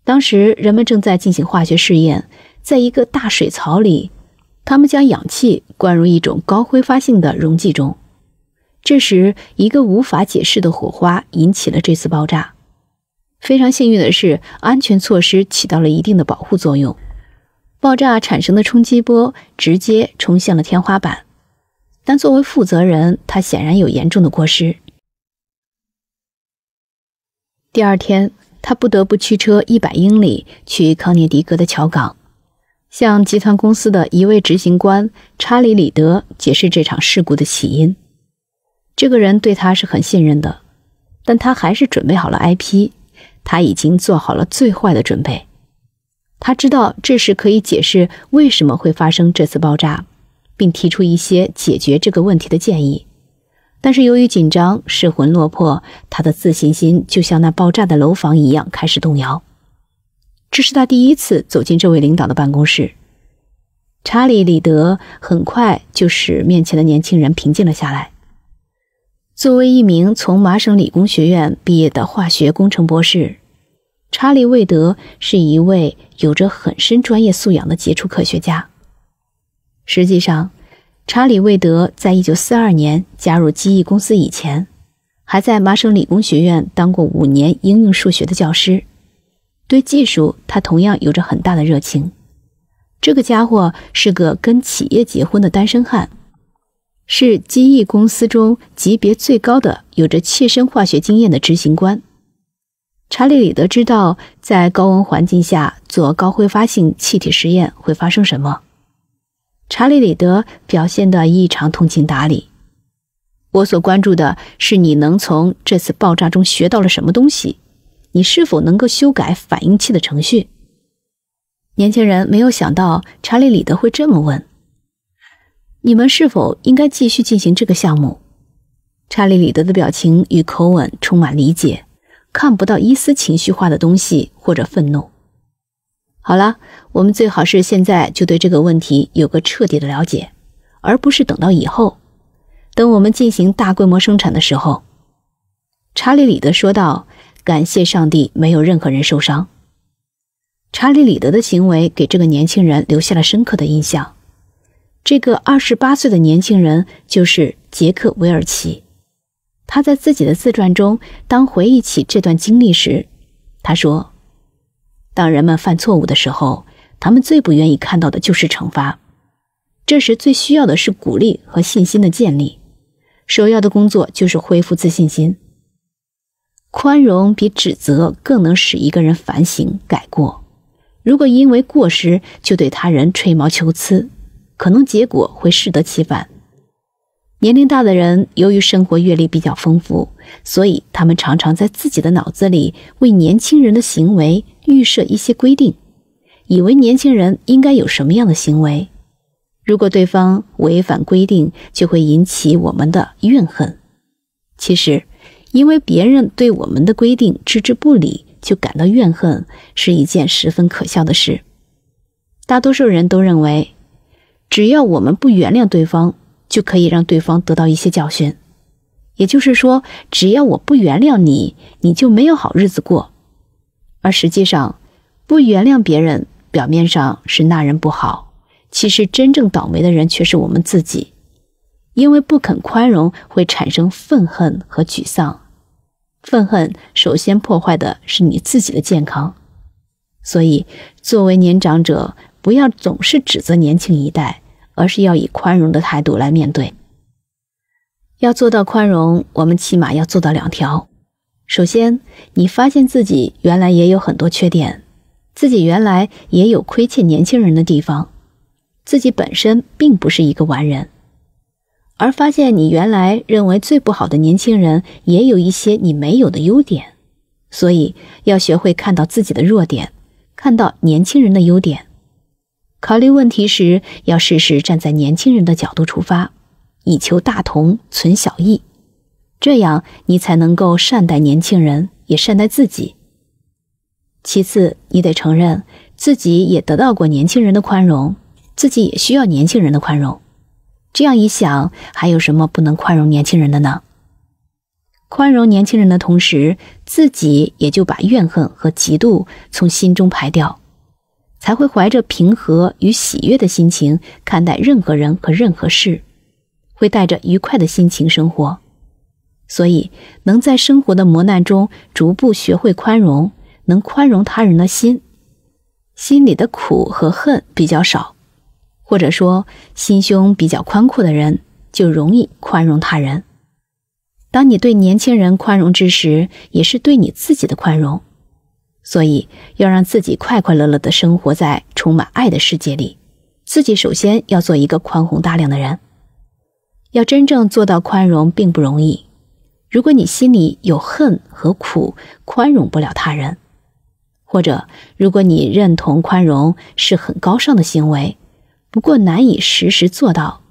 当时人们正在进行化学试验，在一个大水槽里，他们将氧气灌入一种高挥发性的溶剂中。这时，一个无法解释的火花引起了这次爆炸。非常幸运的是，安全措施起到了一定的保护作用。爆炸产生的冲击波直接冲向了天花板。但作为负责人，他显然有严重的过失。第二天，他不得不驱车一百英里去康涅狄格的桥港，向集团公司的一位执行官查理·里德解释这场事故的起因。这个人对他是很信任的，但他还是准备好了 I P。他已经做好了最坏的准备。他知道这是可以解释为什么会发生这次爆炸，并提出一些解决这个问题的建议。但是由于紧张、失魂落魄，他的自信心就像那爆炸的楼房一样开始动摇。这是他第一次走进这位领导的办公室。查理·里德很快就使面前的年轻人平静了下来。作为一名从麻省理工学院毕业的化学工程博士，查理·魏德是一位有着很深专业素养的杰出科学家。实际上，查理·魏德在一九四二年加入机翼公司以前，还在麻省理工学院当过五年应用数学的教师。对技术，他同样有着很大的热情。这个家伙是个跟企业结婚的单身汉。是机翼公司中级别最高的，有着切身化学经验的执行官。查理·里德知道在高温环境下做高挥发性气体实验会发生什么。查理·里德表现得异常通情达理。我所关注的是，你能从这次爆炸中学到了什么东西？你是否能够修改反应器的程序？年轻人没有想到查理·里德会这么问。你们是否应该继续进行这个项目？查理·里德的表情与口吻充满理解，看不到一丝情绪化的东西或者愤怒。好了，我们最好是现在就对这个问题有个彻底的了解，而不是等到以后。等我们进行大规模生产的时候，查理·里德说道：“感谢上帝，没有任何人受伤。”查理·里德的行为给这个年轻人留下了深刻的印象。这个二十八岁的年轻人就是杰克·韦尔奇。他在自己的自传中，当回忆起这段经历时，他说：“当人们犯错误的时候，他们最不愿意看到的就是惩罚。这时最需要的是鼓励和信心的建立。首要的工作就是恢复自信心。宽容比指责更能使一个人反省改过。如果因为过失就对他人吹毛求疵。”可能结果会适得其反。年龄大的人由于生活阅历比较丰富，所以他们常常在自己的脑子里为年轻人的行为预设一些规定，以为年轻人应该有什么样的行为。如果对方违反规定，就会引起我们的怨恨。其实，因为别人对我们的规定置之不理就感到怨恨是一件十分可笑的事。大多数人都认为。只要我们不原谅对方，就可以让对方得到一些教训。也就是说，只要我不原谅你，你就没有好日子过。而实际上，不原谅别人，表面上是那人不好，其实真正倒霉的人却是我们自己，因为不肯宽容，会产生愤恨和沮丧。愤恨首先破坏的是你自己的健康，所以作为年长者。不要总是指责年轻一代，而是要以宽容的态度来面对。要做到宽容，我们起码要做到两条：首先，你发现自己原来也有很多缺点，自己原来也有亏欠年轻人的地方，自己本身并不是一个完人；而发现你原来认为最不好的年轻人，也有一些你没有的优点。所以，要学会看到自己的弱点，看到年轻人的优点。考虑问题时，要试试站在年轻人的角度出发，以求大同存小异，这样你才能够善待年轻人，也善待自己。其次，你得承认自己也得到过年轻人的宽容，自己也需要年轻人的宽容。这样一想，还有什么不能宽容年轻人的呢？宽容年轻人的同时，自己也就把怨恨和嫉妒从心中排掉。才会怀着平和与喜悦的心情看待任何人和任何事，会带着愉快的心情生活。所以，能在生活的磨难中逐步学会宽容，能宽容他人的心，心里的苦和恨比较少，或者说心胸比较宽阔的人，就容易宽容他人。当你对年轻人宽容之时，也是对你自己的宽容。所以，要让自己快快乐乐的生活在充满爱的世界里，自己首先要做一个宽宏大量的人。要真正做到宽容，并不容易。如果你心里有恨和苦，宽容不了他人；或者如果你认同宽容是很高尚的行为，不过难以时时做到，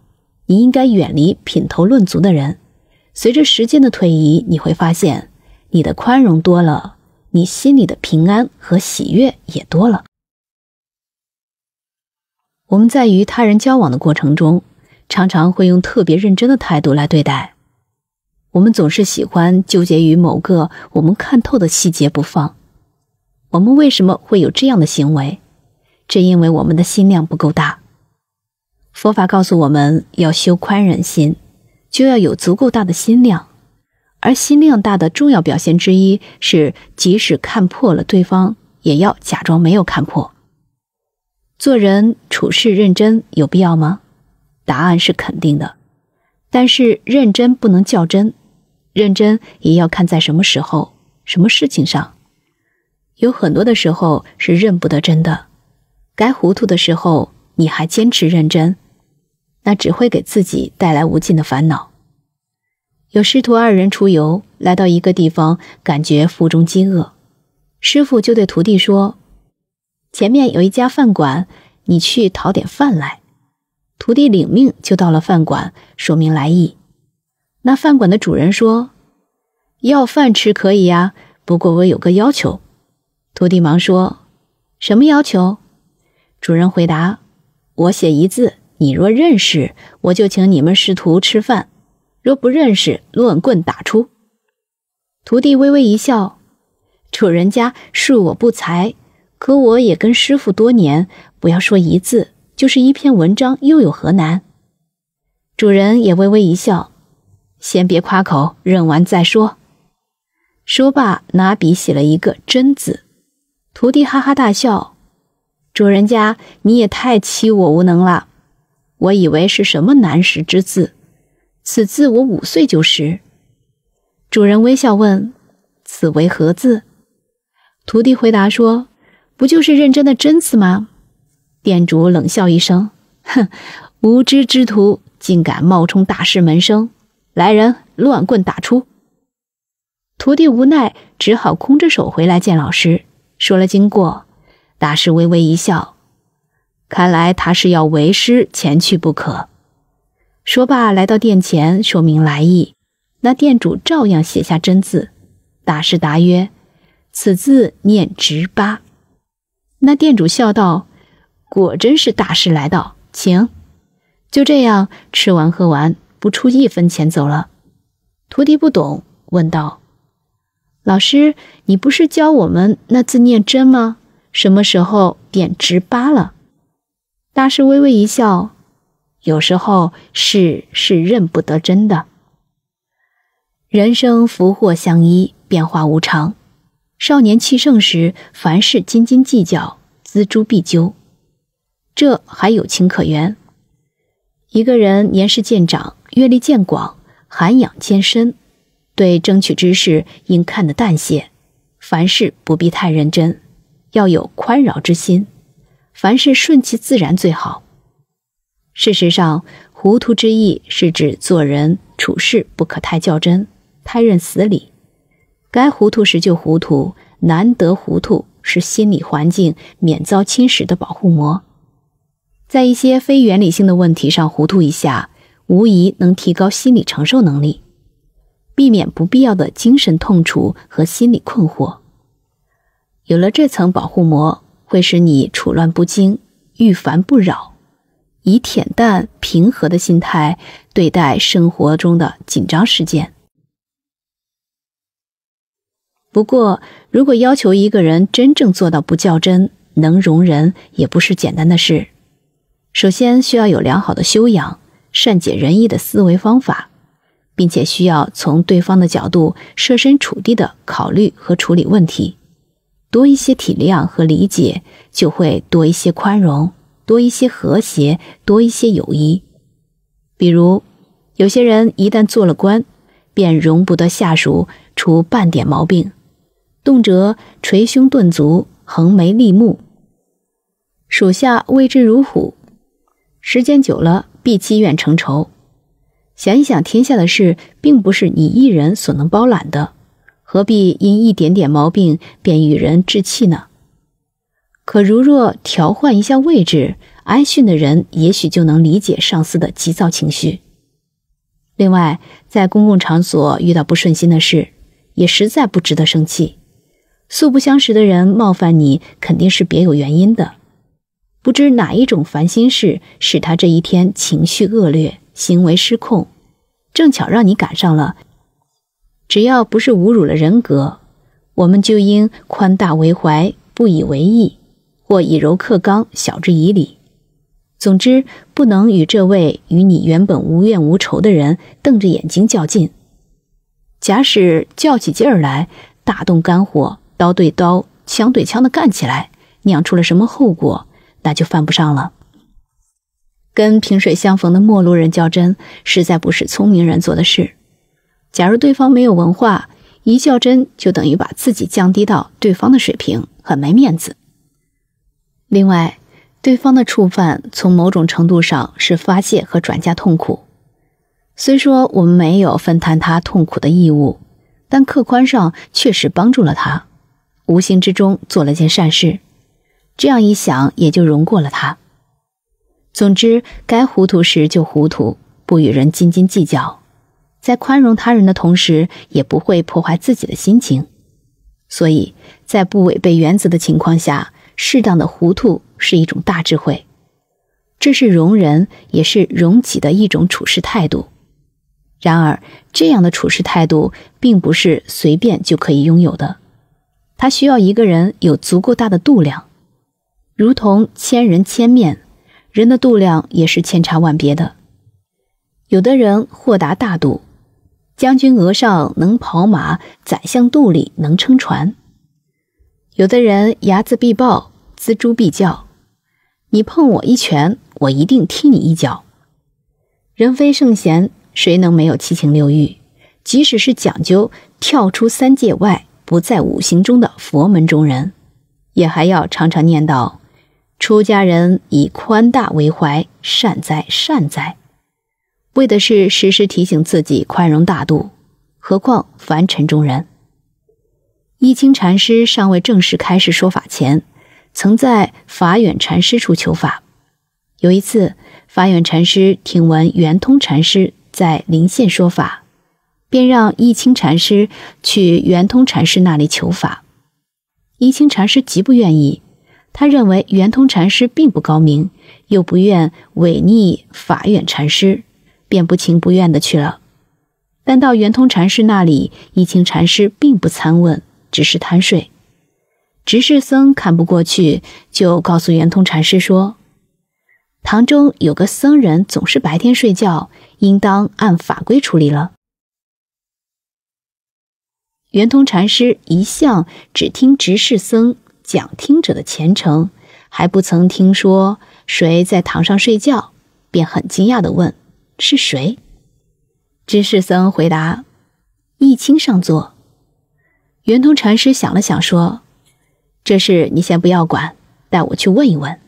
你应该远离品头论足的人。随着时间的推移，你会发现你的宽容多了。你心里的平安和喜悦也多了。我们在与他人交往的过程中，常常会用特别认真的态度来对待。我们总是喜欢纠结于某个我们看透的细节不放。我们为什么会有这样的行为？这因为我们的心量不够大。佛法告诉我们要修宽忍心，就要有足够大的心量。而心量大的重要表现之一是，即使看破了对方，也要假装没有看破。做人处事认真有必要吗？答案是肯定的，但是认真不能较真，认真也要看在什么时候、什么事情上。有很多的时候是认不得真的，该糊涂的时候你还坚持认真，那只会给自己带来无尽的烦恼。有师徒二人出游，来到一个地方，感觉腹中饥饿，师傅就对徒弟说：“前面有一家饭馆，你去讨点饭来。”徒弟领命就到了饭馆，说明来意。那饭馆的主人说：“要饭吃可以呀，不过我有个要求。”徒弟忙说：“什么要求？”主人回答：“我写一字，你若认识，我就请你们师徒吃饭。”若不认识，乱棍打出。徒弟微微一笑：“主人家，恕我不才，可我也跟师傅多年，不要说一字，就是一篇文章，又有何难？”主人也微微一笑：“先别夸口，认完再说。”说罢，拿笔写了一个“真”字。徒弟哈哈大笑：“主人家，你也太欺我无能了！我以为是什么难识之字。”此字我五岁就识。主人微笑问：“此为何字？”徒弟回答说：“不就是认真的真字吗？”店主冷笑一声：“哼，无知之徒，竟敢冒充大师门生！来人，乱棍打出！”徒弟无奈，只好空着手回来见老师，说了经过。大师微微一笑：“看来他是要为师前去不可。”说罢，来到殿前，说明来意。那店主照样写下真字。大师答曰：“此字念直八。”那店主笑道：“果真是大师来到，请。”就这样，吃完喝完，不出一分钱走了。徒弟不懂，问道：“老师，你不是教我们那字念真吗？什么时候点直八了？”大师微微一笑。有时候事是认不得真的。人生福祸相依，变化无常。少年气盛时，凡事斤斤计较，锱铢必究，这还有情可原。一个人年事渐长，阅历渐广，涵养渐深，对争取之事应看得淡些，凡事不必太认真，要有宽饶之心，凡事顺其自然最好。事实上，糊涂之意是指做人处事不可太较真，太认死理。该糊涂时就糊涂，难得糊涂是心理环境免遭侵蚀的保护膜。在一些非原理性的问题上糊涂一下，无疑能提高心理承受能力，避免不必要的精神痛楚和心理困惑。有了这层保护膜，会使你处乱不惊，遇烦不扰。以恬淡平和的心态对待生活中的紧张事件。不过，如果要求一个人真正做到不较真、能容人，也不是简单的事。首先，需要有良好的修养、善解人意的思维方法，并且需要从对方的角度设身处地的考虑和处理问题。多一些体谅和理解，就会多一些宽容。多一些和谐，多一些友谊。比如，有些人一旦做了官，便容不得下属出半点毛病，动辄捶胸顿足、横眉立目，属下畏之如虎。时间久了，必积怨成仇。想一想，天下的事并不是你一人所能包揽的，何必因一点点毛病便与人置气呢？可如若调换一下位置，挨训的人也许就能理解上司的急躁情绪。另外，在公共场所遇到不顺心的事，也实在不值得生气。素不相识的人冒犯你，肯定是别有原因的。不知哪一种烦心事使他这一天情绪恶劣、行为失控，正巧让你赶上了。只要不是侮辱了人格，我们就应宽大为怀，不以为意。或以柔克刚，晓之以理。总之，不能与这位与你原本无怨无仇的人瞪着眼睛较劲。假使较起劲儿来，大动肝火，刀对刀、枪对枪的干起来，酿出了什么后果，那就犯不上了。跟萍水相逢的陌路人较真，实在不是聪明人做的事。假如对方没有文化，一较真就等于把自己降低到对方的水平，很没面子。另外，对方的触犯从某种程度上是发泄和转嫁痛苦。虽说我们没有分担他痛苦的义务，但客观上确实帮助了他，无形之中做了件善事。这样一想，也就容过了他。总之，该糊涂时就糊涂，不与人斤斤计较，在宽容他人的同时，也不会破坏自己的心情。所以在不违背原则的情况下。适当的糊涂是一种大智慧，这是容人也是容己的一种处事态度。然而，这样的处事态度并不是随便就可以拥有的，它需要一个人有足够大的度量。如同千人千面，人的度量也是千差万别的。有的人豁达大度，将军额上能跑马，宰相肚里能撑船。有的人睚眦必报，锱铢必较，你碰我一拳，我一定踢你一脚。人非圣贤，谁能没有七情六欲？即使是讲究跳出三界外，不在五行中的佛门中人，也还要常常念叨：“出家人以宽大为怀，善哉善哉。”为的是时时提醒自己宽容大度。何况凡尘中人？一清禅师尚未正式开始说法前，曾在法远禅师处求法。有一次，法远禅师听闻圆通禅师在临县说法，便让一清禅师去圆通禅师那里求法。一清禅师极不愿意，他认为圆通禅师并不高明，又不愿违逆法远禅师，便不情不愿的去了。但到圆通禅师那里，一清禅师并不参问。只是贪睡，执事僧看不过去，就告诉圆通禅师说：“堂中有个僧人总是白天睡觉，应当按法规处理了。”圆通禅师一向只听执事僧讲听者的前程，还不曾听说谁在堂上睡觉，便很惊讶的问：“是谁？”执事僧回答：“一清上座。”圆通禅师想了想，说：“这事你先不要管，带我去问一问。”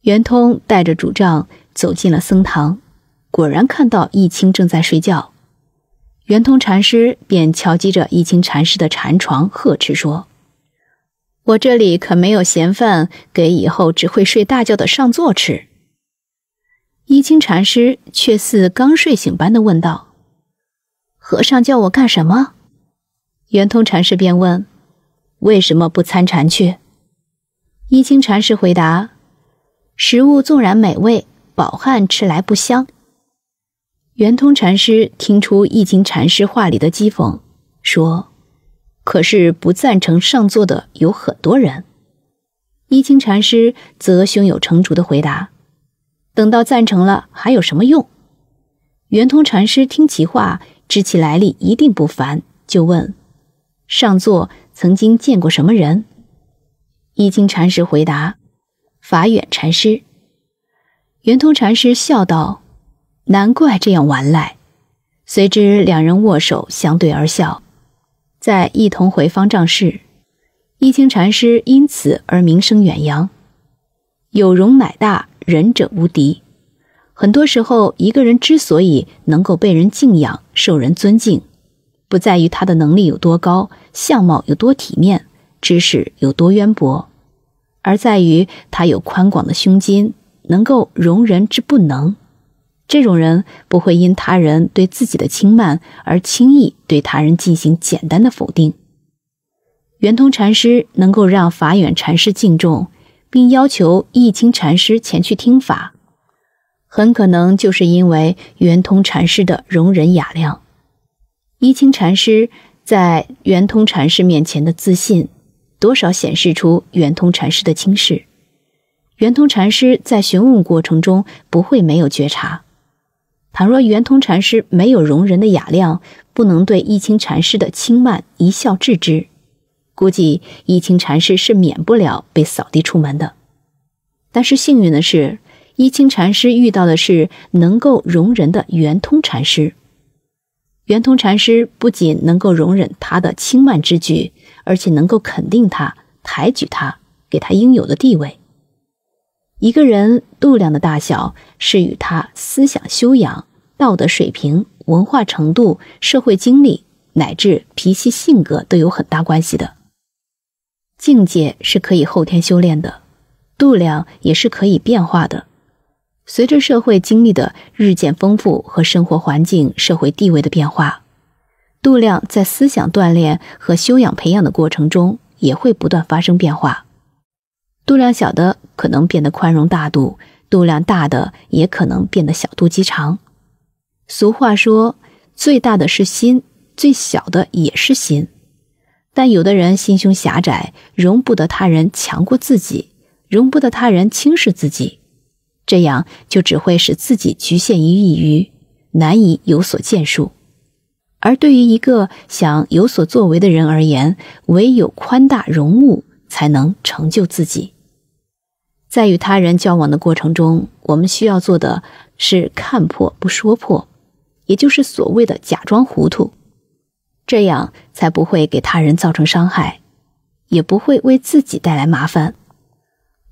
圆通带着主杖走进了僧堂，果然看到易清正在睡觉。圆通禅师便敲击着易清禅师的禅床，呵斥说：“我这里可没有闲饭给以后只会睡大觉的上座吃。”一清禅师却似刚睡醒般的问道：“和尚叫我干什么？”圆通禅师便问：“为什么不参禅去？”一清禅师回答：“食物纵然美味，饱汉吃来不香。”圆通禅师听出一清禅师话里的讥讽，说：“可是不赞成上座的有很多人。”一清禅师则胸有成竹的回答：“等到赞成了，还有什么用？”圆通禅师听其话，知其来历一定不凡，就问。上座曾经见过什么人？一清禅师回答：“法远禅师。”圆通禅师笑道：“难怪这样玩赖。”随之两人握手相对而笑，再一同回方丈室。一清禅师因此而名声远扬。有容乃大，仁者无敌。很多时候，一个人之所以能够被人敬仰、受人尊敬，不在于他的能力有多高，相貌有多体面，知识有多渊博，而在于他有宽广的胸襟，能够容人之不能。这种人不会因他人对自己的轻慢而轻易对他人进行简单的否定。圆通禅师能够让法远禅师敬重，并要求义清禅师前去听法，很可能就是因为圆通禅师的容人雅量。一清禅师在圆通禅师面前的自信，多少显示出圆通禅师的轻视。圆通禅师在询问过程中不会没有觉察。倘若圆通禅师没有容人的雅量，不能对一清禅师的轻慢一笑置之，估计一清禅师是免不了被扫地出门的。但是幸运的是，一清禅师遇到的是能够容人的圆通禅师。圆通禅师不仅能够容忍他的轻慢之举，而且能够肯定他、抬举他，给他应有的地位。一个人度量的大小，是与他思想修养、道德水平、文化程度、社会经历乃至脾气性格都有很大关系的。境界是可以后天修炼的，度量也是可以变化的。随着社会经历的日渐丰富和生活环境、社会地位的变化，度量在思想锻炼和修养培养的过程中也会不断发生变化。度量小的可能变得宽容大度，度量大的也可能变得小肚鸡肠。俗话说：“最大的是心，最小的也是心。”但有的人心胸狭窄，容不得他人强过自己，容不得他人轻视自己。这样就只会使自己局限于一隅，难以有所建树。而对于一个想有所作为的人而言，唯有宽大容物，才能成就自己。在与他人交往的过程中，我们需要做的是看破不说破，也就是所谓的假装糊涂，这样才不会给他人造成伤害，也不会为自己带来麻烦。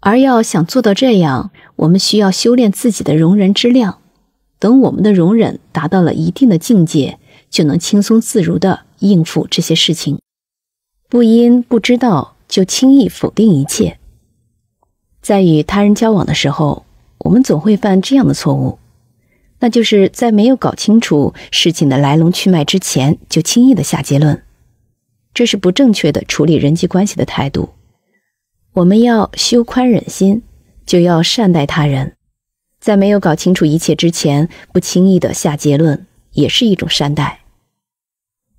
而要想做到这样，我们需要修炼自己的容忍之量。等我们的容忍达到了一定的境界，就能轻松自如地应付这些事情，不因不知道就轻易否定一切。在与他人交往的时候，我们总会犯这样的错误，那就是在没有搞清楚事情的来龙去脉之前，就轻易的下结论，这是不正确的处理人际关系的态度。我们要修宽忍心，就要善待他人。在没有搞清楚一切之前，不轻易的下结论，也是一种善待。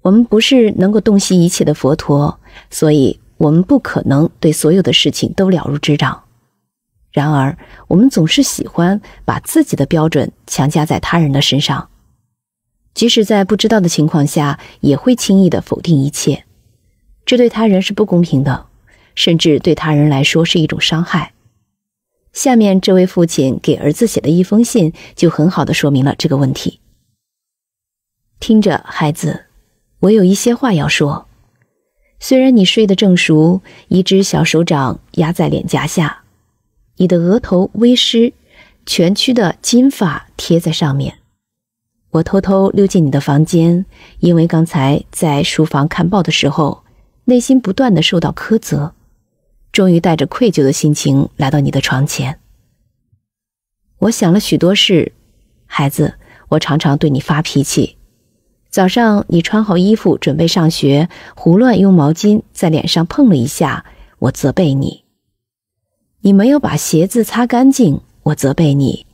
我们不是能够洞悉一切的佛陀，所以我们不可能对所有的事情都了如指掌。然而，我们总是喜欢把自己的标准强加在他人的身上，即使在不知道的情况下，也会轻易的否定一切，这对他人是不公平的。甚至对他人来说是一种伤害。下面这位父亲给儿子写的一封信，就很好的说明了这个问题。听着，孩子，我有一些话要说。虽然你睡得正熟，一只小手掌压在脸颊下，你的额头微湿，蜷曲的金发贴在上面。我偷偷溜进你的房间，因为刚才在书房看报的时候，内心不断的受到苛责。终于带着愧疚的心情来到你的床前。我想了许多事，孩子，我常常对你发脾气。早上你穿好衣服准备上学，胡乱用毛巾在脸上碰了一下，我责备你；你没有把鞋子擦干净，我责备你；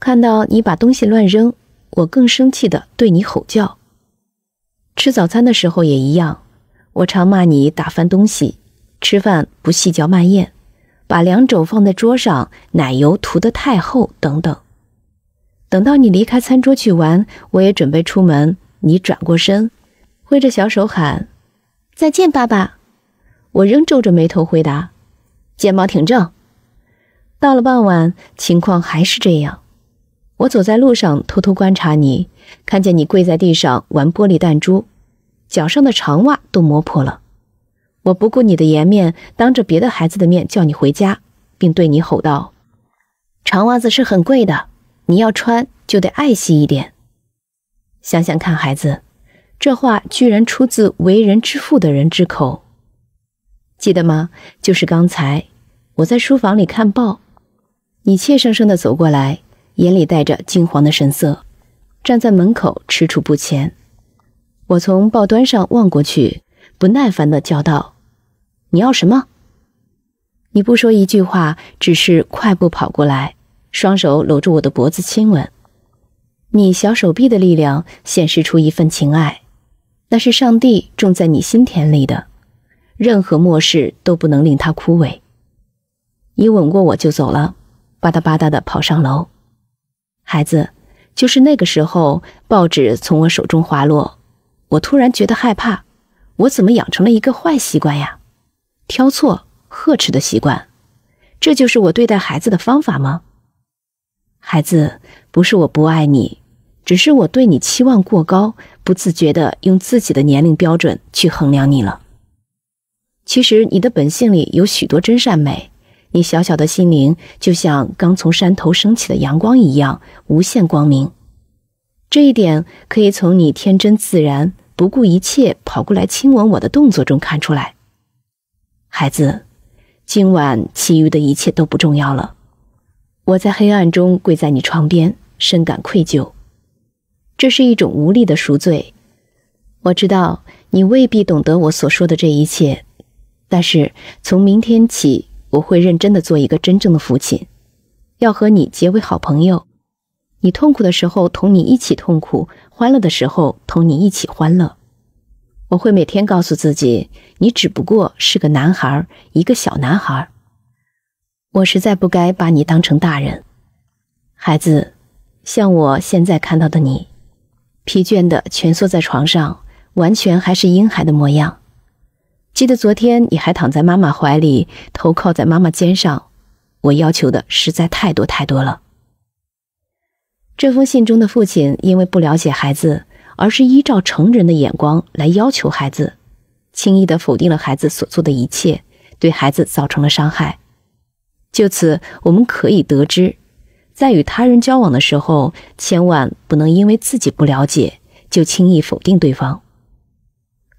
看到你把东西乱扔，我更生气的对你吼叫。吃早餐的时候也一样，我常骂你打翻东西。吃饭不细嚼慢咽，把两肘放在桌上，奶油涂得太厚，等等。等到你离开餐桌去玩，我也准备出门。你转过身，挥着小手喊：“再见，爸爸！”我仍皱着眉头回答：“肩膀挺正。”到了傍晚，情况还是这样。我走在路上，偷偷观察你，看见你跪在地上玩玻璃弹珠，脚上的长袜都磨破了。我不顾你的颜面，当着别的孩子的面叫你回家，并对你吼道：“长袜子是很贵的，你要穿就得爱惜一点。”想想看，孩子，这话居然出自为人之父的人之口，记得吗？就是刚才，我在书房里看报，你怯生生地走过来，眼里带着惊惶的神色，站在门口踟蹰不前。我从报端上望过去。不耐烦的叫道：“你要什么？”你不说一句话，只是快步跑过来，双手搂住我的脖子亲吻。你小手臂的力量显示出一份情爱，那是上帝种在你心田里的，任何末世都不能令它枯萎。你吻过我就走了，吧嗒吧嗒的跑上楼。孩子，就是那个时候，报纸从我手中滑落，我突然觉得害怕。我怎么养成了一个坏习惯呀？挑错、呵斥的习惯，这就是我对待孩子的方法吗？孩子，不是我不爱你，只是我对你期望过高，不自觉的用自己的年龄标准去衡量你了。其实你的本性里有许多真善美，你小小的心灵就像刚从山头升起的阳光一样，无限光明。这一点可以从你天真自然。不顾一切跑过来亲吻我的动作中看出来，孩子，今晚其余的一切都不重要了。我在黑暗中跪在你床边，深感愧疚，这是一种无力的赎罪。我知道你未必懂得我所说的这一切，但是从明天起，我会认真的做一个真正的父亲，要和你结为好朋友。你痛苦的时候同你一起痛苦，欢乐的时候同你一起欢乐。我会每天告诉自己，你只不过是个男孩，一个小男孩。我实在不该把你当成大人，孩子，像我现在看到的你，疲倦的蜷缩在床上，完全还是婴孩的模样。记得昨天你还躺在妈妈怀里，头靠在妈妈肩上。我要求的实在太多太多了。这封信中的父亲，因为不了解孩子，而是依照成人的眼光来要求孩子，轻易地否定了孩子所做的一切，对孩子造成了伤害。就此，我们可以得知，在与他人交往的时候，千万不能因为自己不了解就轻易否定对方。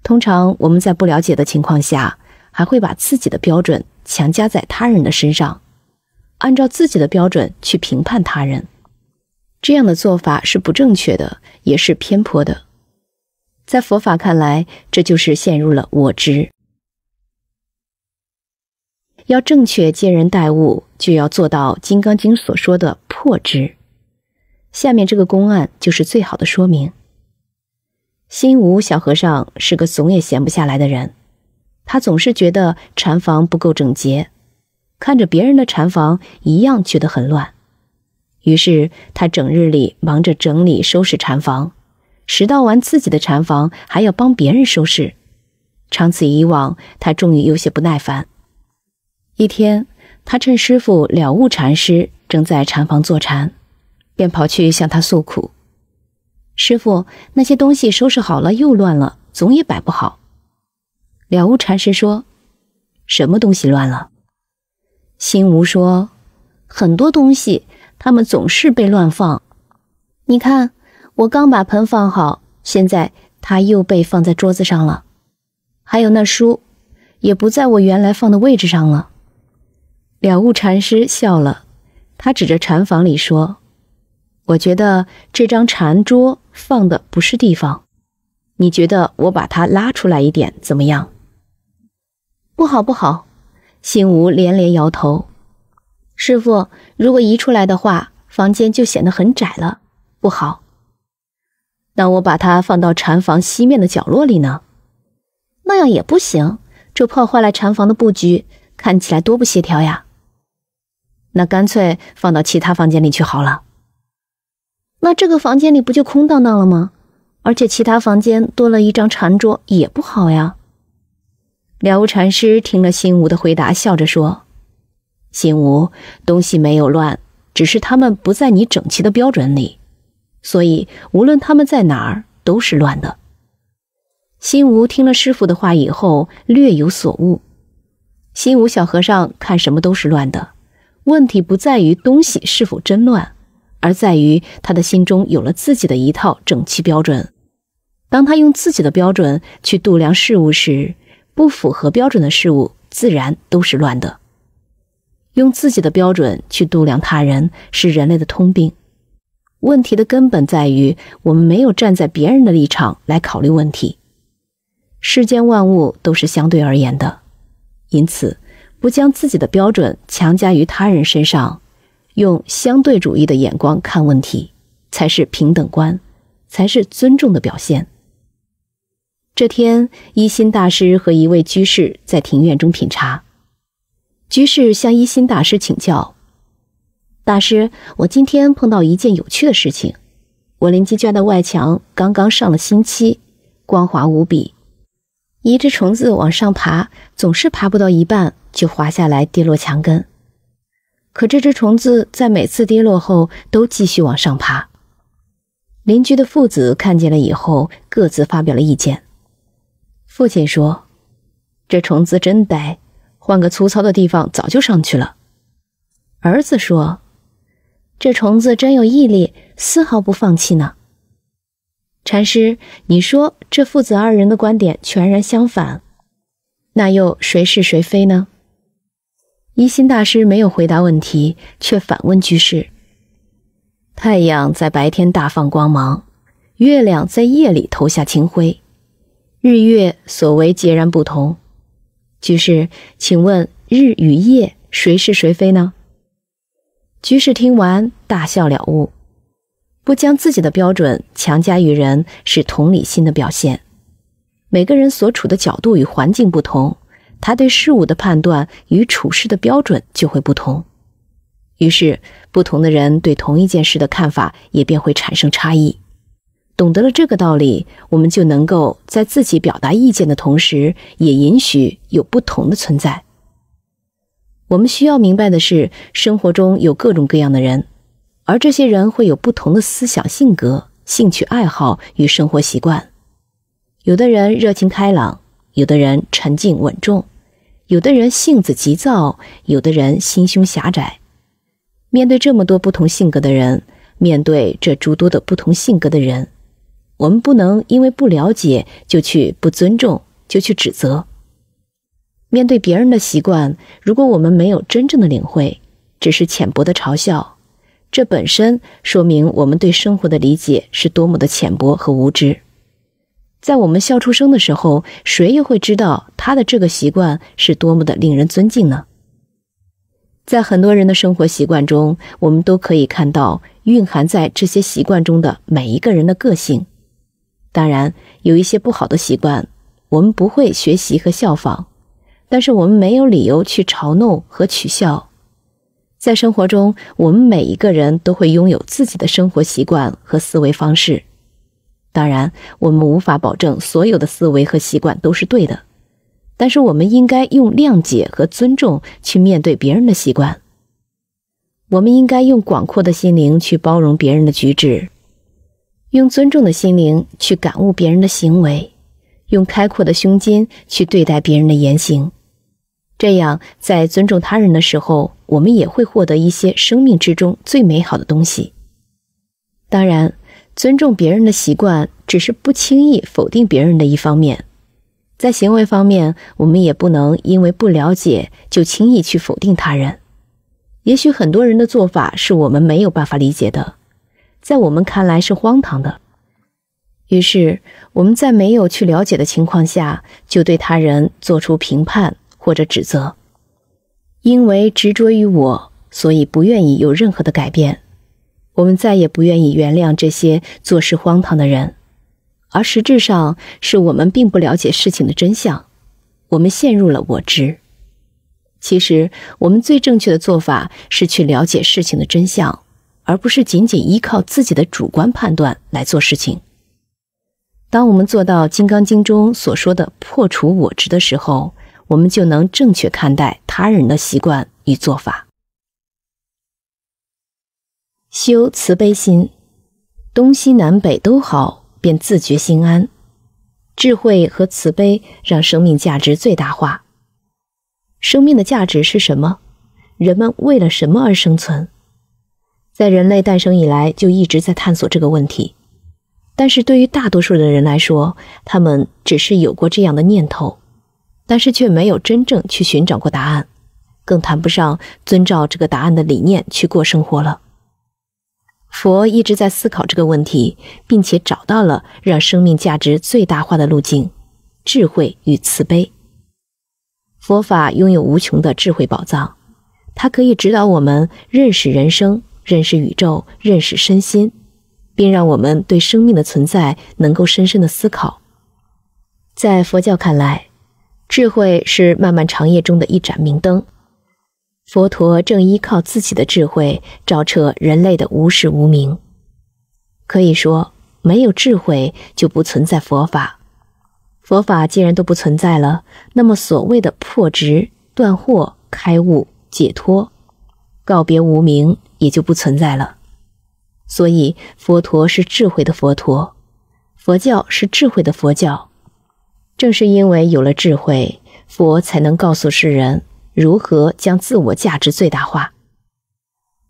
通常，我们在不了解的情况下，还会把自己的标准强加在他人的身上，按照自己的标准去评判他人。这样的做法是不正确的，也是偏颇的。在佛法看来，这就是陷入了我执。要正确接人待物，就要做到《金刚经》所说的破执。下面这个公案就是最好的说明。心无小和尚是个总也闲不下来的人，他总是觉得禅房不够整洁，看着别人的禅房一样觉得很乱。于是他整日里忙着整理收拾禅房，拾到完自己的禅房还要帮别人收拾，长此以往，他终于有些不耐烦。一天，他趁师傅了悟禅师正在禅房坐禅，便跑去向他诉苦：“师傅，那些东西收拾好了又乱了，总也摆不好。”了悟禅师说：“什么东西乱了？”心无说：“很多东西。”他们总是被乱放。你看，我刚把盆放好，现在它又被放在桌子上了。还有那书，也不在我原来放的位置上了。了悟禅师笑了，他指着禅房里说：“我觉得这张禅桌放的不是地方。你觉得我把它拉出来一点怎么样？”不好，不好！心无连连摇头。师傅，如果移出来的话，房间就显得很窄了，不好。那我把它放到禅房西面的角落里呢？那样也不行，这破坏了禅房的布局，看起来多不协调呀。那干脆放到其他房间里去好了。那这个房间里不就空荡荡了吗？而且其他房间多了一张禅桌也不好呀。了无禅师听了心无的回答，笑着说。心无东西没有乱，只是他们不在你整齐的标准里，所以无论他们在哪儿都是乱的。心无听了师傅的话以后，略有所悟。心无小和尚看什么都是乱的，问题不在于东西是否真乱，而在于他的心中有了自己的一套整齐标准。当他用自己的标准去度量事物时，不符合标准的事物自然都是乱的。用自己的标准去度量他人是人类的通病。问题的根本在于我们没有站在别人的立场来考虑问题。世间万物都是相对而言的，因此不将自己的标准强加于他人身上，用相对主义的眼光看问题，才是平等观，才是尊重的表现。这天，一心大师和一位居士在庭院中品茶。居士向一心大师请教：“大师，我今天碰到一件有趣的事情。我邻居家的外墙刚刚上了新漆，光滑无比，一只虫子往上爬，总是爬不到一半就滑下来跌落墙根。可这只虫子在每次跌落后都继续往上爬。邻居的父子看见了以后，各自发表了意见。父亲说：‘这虫子真呆。’”换个粗糙的地方，早就上去了。儿子说：“这虫子真有毅力，丝毫不放弃呢。”禅师，你说这父子二人的观点全然相反，那又谁是谁非呢？一心大师没有回答问题，却反问居士：“太阳在白天大放光芒，月亮在夜里投下清辉，日月所为截然不同。”居士，请问日与夜谁是谁非呢？居士听完大笑了悟，不将自己的标准强加于人是同理心的表现。每个人所处的角度与环境不同，他对事物的判断与处事的标准就会不同，于是不同的人对同一件事的看法也便会产生差异。懂得了这个道理，我们就能够在自己表达意见的同时，也允许有不同的存在。我们需要明白的是，生活中有各种各样的人，而这些人会有不同的思想、性格、兴趣爱好与生活习惯。有的人热情开朗，有的人沉静稳重，有的人性子急躁，有的人心胸狭窄。面对这么多不同性格的人，面对这诸多的不同性格的人。我们不能因为不了解就去不尊重，就去指责。面对别人的习惯，如果我们没有真正的领会，只是浅薄的嘲笑，这本身说明我们对生活的理解是多么的浅薄和无知。在我们笑出声的时候，谁又会知道他的这个习惯是多么的令人尊敬呢？在很多人的生活习惯中，我们都可以看到蕴含在这些习惯中的每一个人的个性。当然，有一些不好的习惯，我们不会学习和效仿，但是我们没有理由去嘲弄和取笑。在生活中，我们每一个人都会拥有自己的生活习惯和思维方式。当然，我们无法保证所有的思维和习惯都是对的，但是我们应该用谅解和尊重去面对别人的习惯。我们应该用广阔的心灵去包容别人的举止。用尊重的心灵去感悟别人的行为，用开阔的胸襟去对待别人的言行。这样，在尊重他人的时候，我们也会获得一些生命之中最美好的东西。当然，尊重别人的习惯，只是不轻易否定别人的一方面。在行为方面，我们也不能因为不了解就轻易去否定他人。也许很多人的做法是我们没有办法理解的。在我们看来是荒唐的，于是我们在没有去了解的情况下，就对他人做出评判或者指责。因为执着于我，所以不愿意有任何的改变。我们再也不愿意原谅这些做事荒唐的人，而实质上是我们并不了解事情的真相。我们陷入了我执。其实，我们最正确的做法是去了解事情的真相。而不是仅仅依靠自己的主观判断来做事情。当我们做到《金刚经》中所说的破除我执的时候，我们就能正确看待他人的习惯与做法。修慈悲心，东西南北都好，便自觉心安。智慧和慈悲让生命价值最大化。生命的价值是什么？人们为了什么而生存？在人类诞生以来，就一直在探索这个问题。但是对于大多数的人来说，他们只是有过这样的念头，但是却没有真正去寻找过答案，更谈不上遵照这个答案的理念去过生活了。佛一直在思考这个问题，并且找到了让生命价值最大化的路径——智慧与慈悲。佛法拥有无穷的智慧宝藏，它可以指导我们认识人生。认识宇宙，认识身心，并让我们对生命的存在能够深深的思考。在佛教看来，智慧是漫漫长夜中的一盏明灯。佛陀正依靠自己的智慧照彻人类的无始无明。可以说，没有智慧就不存在佛法。佛法既然都不存在了，那么所谓的破执、断惑、开悟、解脱。告别无名，也就不存在了。所以，佛陀是智慧的佛陀，佛教是智慧的佛教。正是因为有了智慧，佛才能告诉世人如何将自我价值最大化。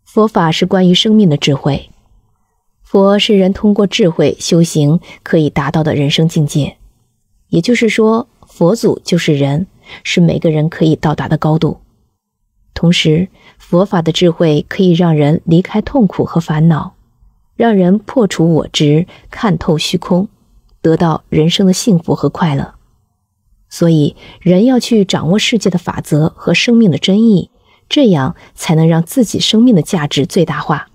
佛法是关于生命的智慧，佛是人通过智慧修行可以达到的人生境界。也就是说，佛祖就是人，是每个人可以到达的高度。同时，佛法的智慧可以让人离开痛苦和烦恼，让人破除我执，看透虚空，得到人生的幸福和快乐。所以，人要去掌握世界的法则和生命的真意，这样才能让自己生命的价值最大化。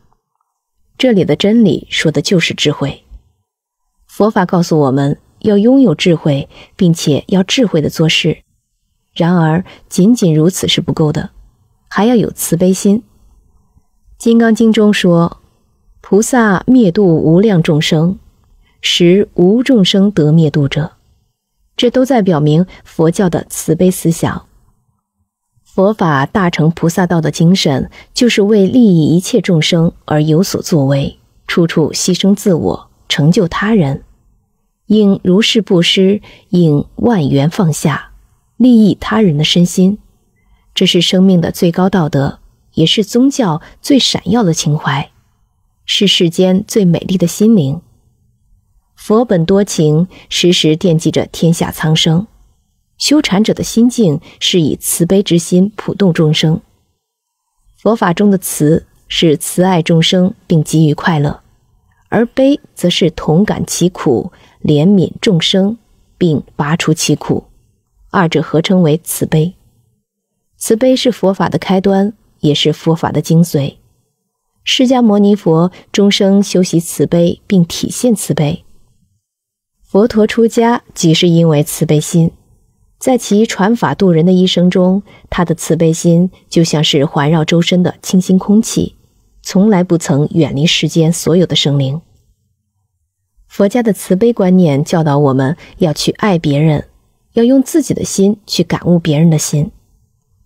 这里的真理说的就是智慧。佛法告诉我们要拥有智慧，并且要智慧的做事。然而，仅仅如此是不够的。还要有慈悲心，《金刚经》中说：“菩萨灭度无量众生，时无众生得灭度者。”这都在表明佛教的慈悲思想。佛法大乘菩萨道的精神，就是为利益一切众生而有所作为，处处牺牲自我，成就他人。应如是布施，应万缘放下，利益他人的身心。这是生命的最高道德，也是宗教最闪耀的情怀，是世间最美丽的心灵。佛本多情，时时惦记着天下苍生；修禅者的心境是以慈悲之心普度众生。佛法中的“慈”是慈爱众生并给予快乐，而“悲”则是同感其苦、怜悯众生并拔除其苦，二者合称为慈悲。慈悲是佛法的开端，也是佛法的精髓。释迦牟尼佛终生修习慈悲，并体现慈悲。佛陀出家即是因为慈悲心，在其传法度人的一生中，他的慈悲心就像是环绕周身的清新空气，从来不曾远离世间所有的生灵。佛家的慈悲观念教导我们要去爱别人，要用自己的心去感悟别人的心。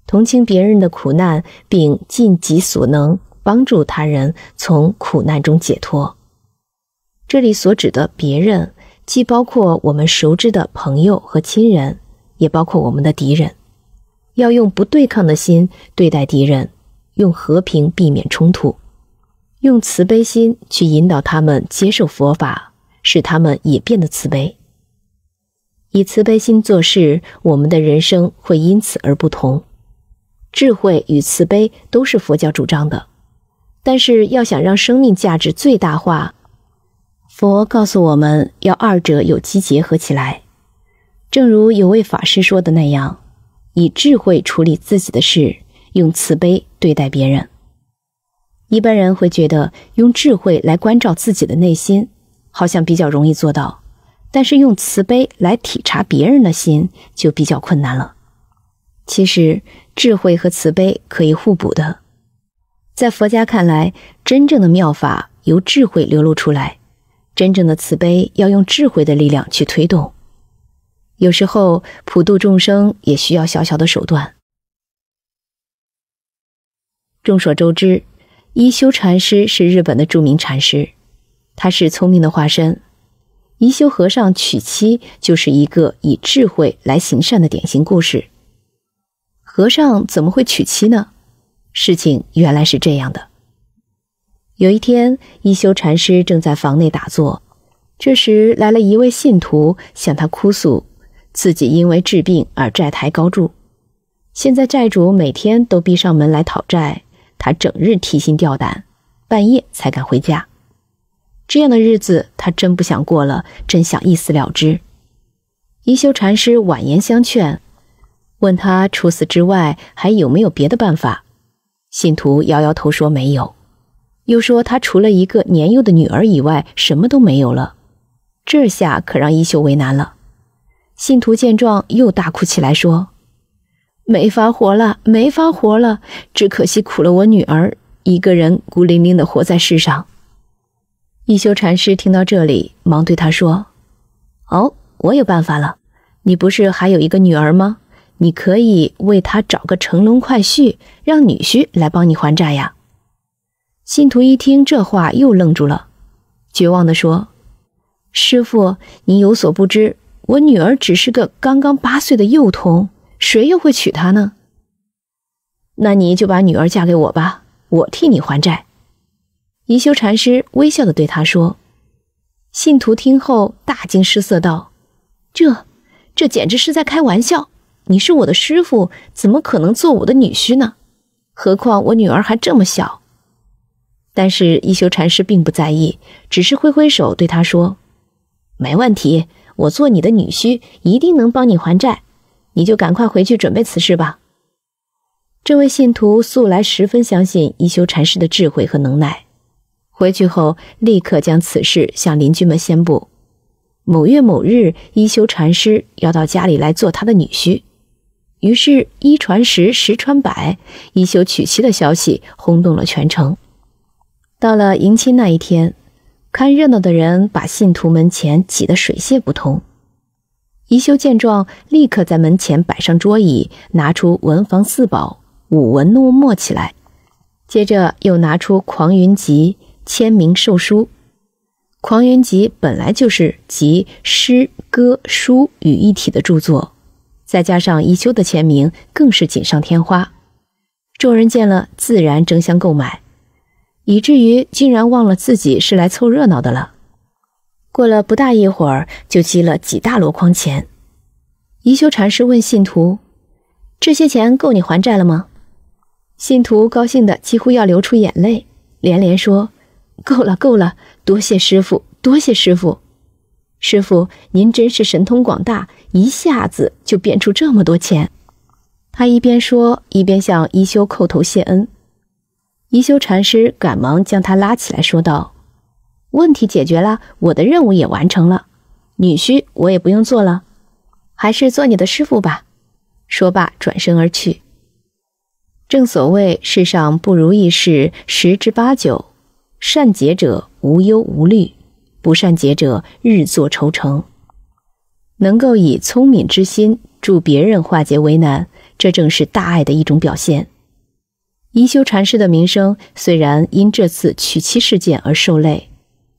同情别人的苦难，并尽己所能帮助他人从苦难中解脱。这里所指的别人，既包括我们熟知的朋友和亲人，也包括我们的敌人。要用不对抗的心对待敌人，用和平避免冲突，用慈悲心去引导他们接受佛法，使他们也变得慈悲。以慈悲心做事，我们的人生会因此而不同。智慧与慈悲都是佛教主张的，但是要想让生命价值最大化，佛告诉我们要二者有机结合起来。正如有位法师说的那样：，以智慧处理自己的事，用慈悲对待别人。一般人会觉得用智慧来关照自己的内心好像比较容易做到，但是用慈悲来体察别人的心就比较困难了。其实，智慧和慈悲可以互补的，在佛家看来，真正的妙法由智慧流露出来，真正的慈悲要用智慧的力量去推动。有时候普度众生也需要小小的手段。众所周知，一休禅师是日本的著名禅师，他是聪明的化身。一休和尚娶妻就是一个以智慧来行善的典型故事。和尚怎么会娶妻呢？事情原来是这样的。有一天，一休禅师正在房内打坐，这时来了一位信徒，向他哭诉，自己因为治病而债台高筑，现在债主每天都逼上门来讨债，他整日提心吊胆，半夜才敢回家。这样的日子他真不想过了，真想一死了之。一休禅师婉言相劝。问他，除此之外还有没有别的办法？信徒摇摇头说：“没有。”又说：“他除了一个年幼的女儿以外，什么都没有了。”这下可让一休为难了。信徒见状，又大哭起来，说：“没法活了，没法活了！只可惜苦了我女儿，一个人孤零零的活在世上。”一休禅师听到这里，忙对他说：“哦，我有办法了。你不是还有一个女儿吗？”你可以为他找个乘龙快婿，让女婿来帮你还债呀。信徒一听这话，又愣住了，绝望地说：“师傅，您有所不知，我女儿只是个刚刚八岁的幼童，谁又会娶她呢？”那你就把女儿嫁给我吧，我替你还债。”一休禅师微笑地对他说。信徒听后大惊失色道：“这，这简直是在开玩笑。”你是我的师傅，怎么可能做我的女婿呢？何况我女儿还这么小。但是一休禅师并不在意，只是挥挥手对他说：“没问题，我做你的女婿，一定能帮你还债。你就赶快回去准备此事吧。”这位信徒素来十分相信一休禅师的智慧和能耐，回去后立刻将此事向邻居们宣布：某月某日，一休禅师要到家里来做他的女婿。于是，一传十，十传百，一休娶妻的消息轰动了全城。到了迎亲那一天，看热闹的人把信徒门前挤得水泄不通。一休见状，立刻在门前摆上桌椅，拿出文房四宝，舞文弄墨起来。接着又拿出《狂云集》签名售书，《狂云集》本来就是集诗歌书于一体的著作。再加上一休的签名，更是锦上添花。众人见了，自然争相购买，以至于竟然忘了自己是来凑热闹的了。过了不大一会儿，就积了几大箩筐钱。一休禅师问信徒：“这些钱够你还债了吗？”信徒高兴的几乎要流出眼泪，连连说：“够了，够了，多谢师傅，多谢师傅。”师傅，您真是神通广大，一下子就变出这么多钱。他一边说，一边向一休叩头谢恩。一休禅师赶忙将他拉起来，说道：“问题解决了，我的任务也完成了，女婿我也不用做了，还是做你的师傅吧。”说罢，转身而去。正所谓，世上不如意事十之八九，善解者无忧无虑。不善解者，日作愁成。能够以聪明之心助别人化解为难，这正是大爱的一种表现。一休禅师的名声虽然因这次娶妻事件而受累，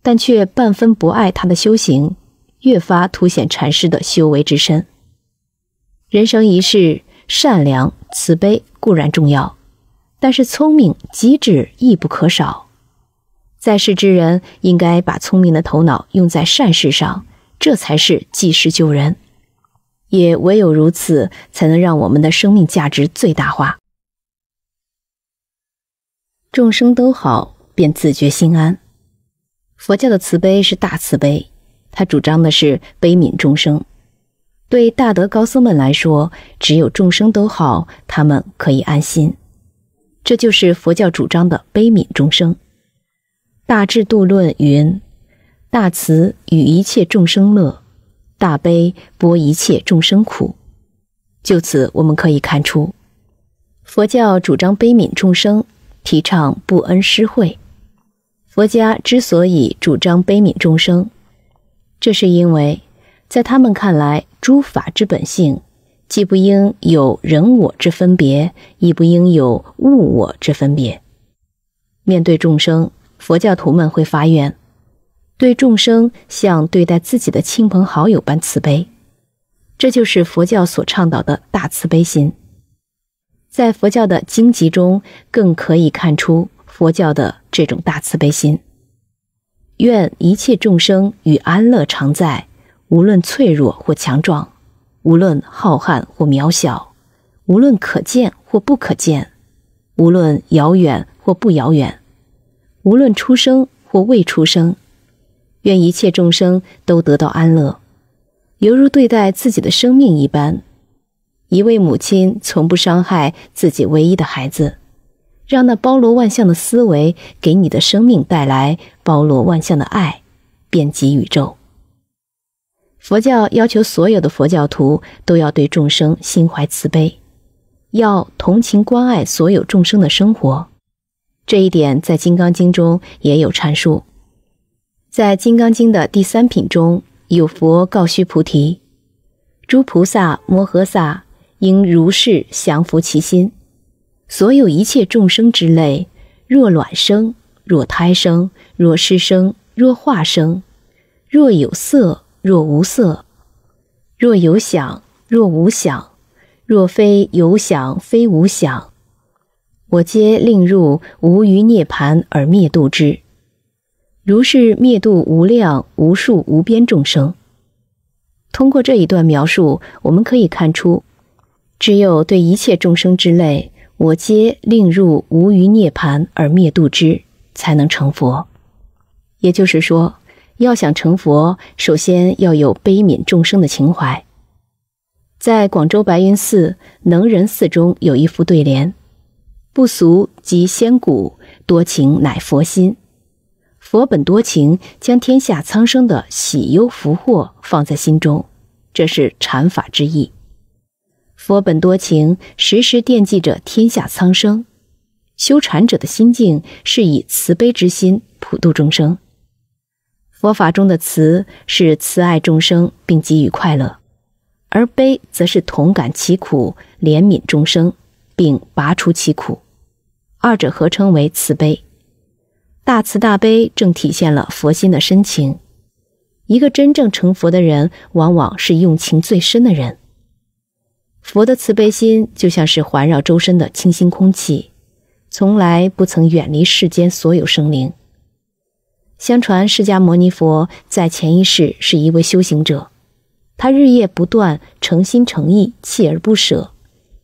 但却半分不爱他的修行，越发凸显禅师的修为之深。人生一世，善良慈悲固然重要，但是聪明机智亦不可少。在世之人应该把聪明的头脑用在善事上，这才是济世救人，也唯有如此，才能让我们的生命价值最大化。众生都好，便自觉心安。佛教的慈悲是大慈悲，他主张的是悲悯众生。对大德高僧们来说，只有众生都好，他们可以安心。这就是佛教主张的悲悯众生。大智度论云：“大慈与一切众生乐，大悲拨一切众生苦。”就此我们可以看出，佛教主张悲悯众生，提倡不恩施惠。佛家之所以主张悲悯众生，这是因为，在他们看来，诸法之本性，既不应有人我之分别，亦不应有物我之分别。面对众生。佛教徒们会发愿，对众生像对待自己的亲朋好友般慈悲，这就是佛教所倡导的大慈悲心。在佛教的经籍中，更可以看出佛教的这种大慈悲心。愿一切众生与安乐常在，无论脆弱或强壮，无论浩瀚或渺小，无论可见或不可见，无论遥远或不遥远。无论出生或未出生，愿一切众生都得到安乐，犹如对待自己的生命一般。一位母亲从不伤害自己唯一的孩子，让那包罗万象的思维给你的生命带来包罗万象的爱，遍及宇宙。佛教要求所有的佛教徒都要对众生心怀慈悲，要同情关爱所有众生的生活。这一点在《金刚经》中也有阐述，在《金刚经》的第三品中有佛告须菩提：“诸菩萨摩诃萨应如是降伏其心。所有一切众生之类，若卵生，若胎生，若湿生，若化生，若有色，若无色，若有想，若无想，若非有想，非无想。”我皆令入无余涅盘而灭度之，如是灭度无量无数无边众生。通过这一段描述，我们可以看出，只有对一切众生之类，我皆令入无余涅盘而灭度之，才能成佛。也就是说，要想成佛，首先要有悲悯众生的情怀。在广州白云寺能仁寺中有一副对联。不俗即仙骨，多情乃佛心。佛本多情，将天下苍生的喜忧福祸放在心中，这是禅法之意。佛本多情，时时惦记着天下苍生。修禅者的心境是以慈悲之心普度众生。佛法中的“慈”是慈爱众生并给予快乐，而“悲”则是同感其苦，怜悯众生。并拔除其苦，二者合称为慈悲。大慈大悲正体现了佛心的深情。一个真正成佛的人，往往是用情最深的人。佛的慈悲心就像是环绕周身的清新空气，从来不曾远离世间所有生灵。相传释迦牟尼佛在前一世是一位修行者，他日夜不断，诚心诚意，锲而不舍。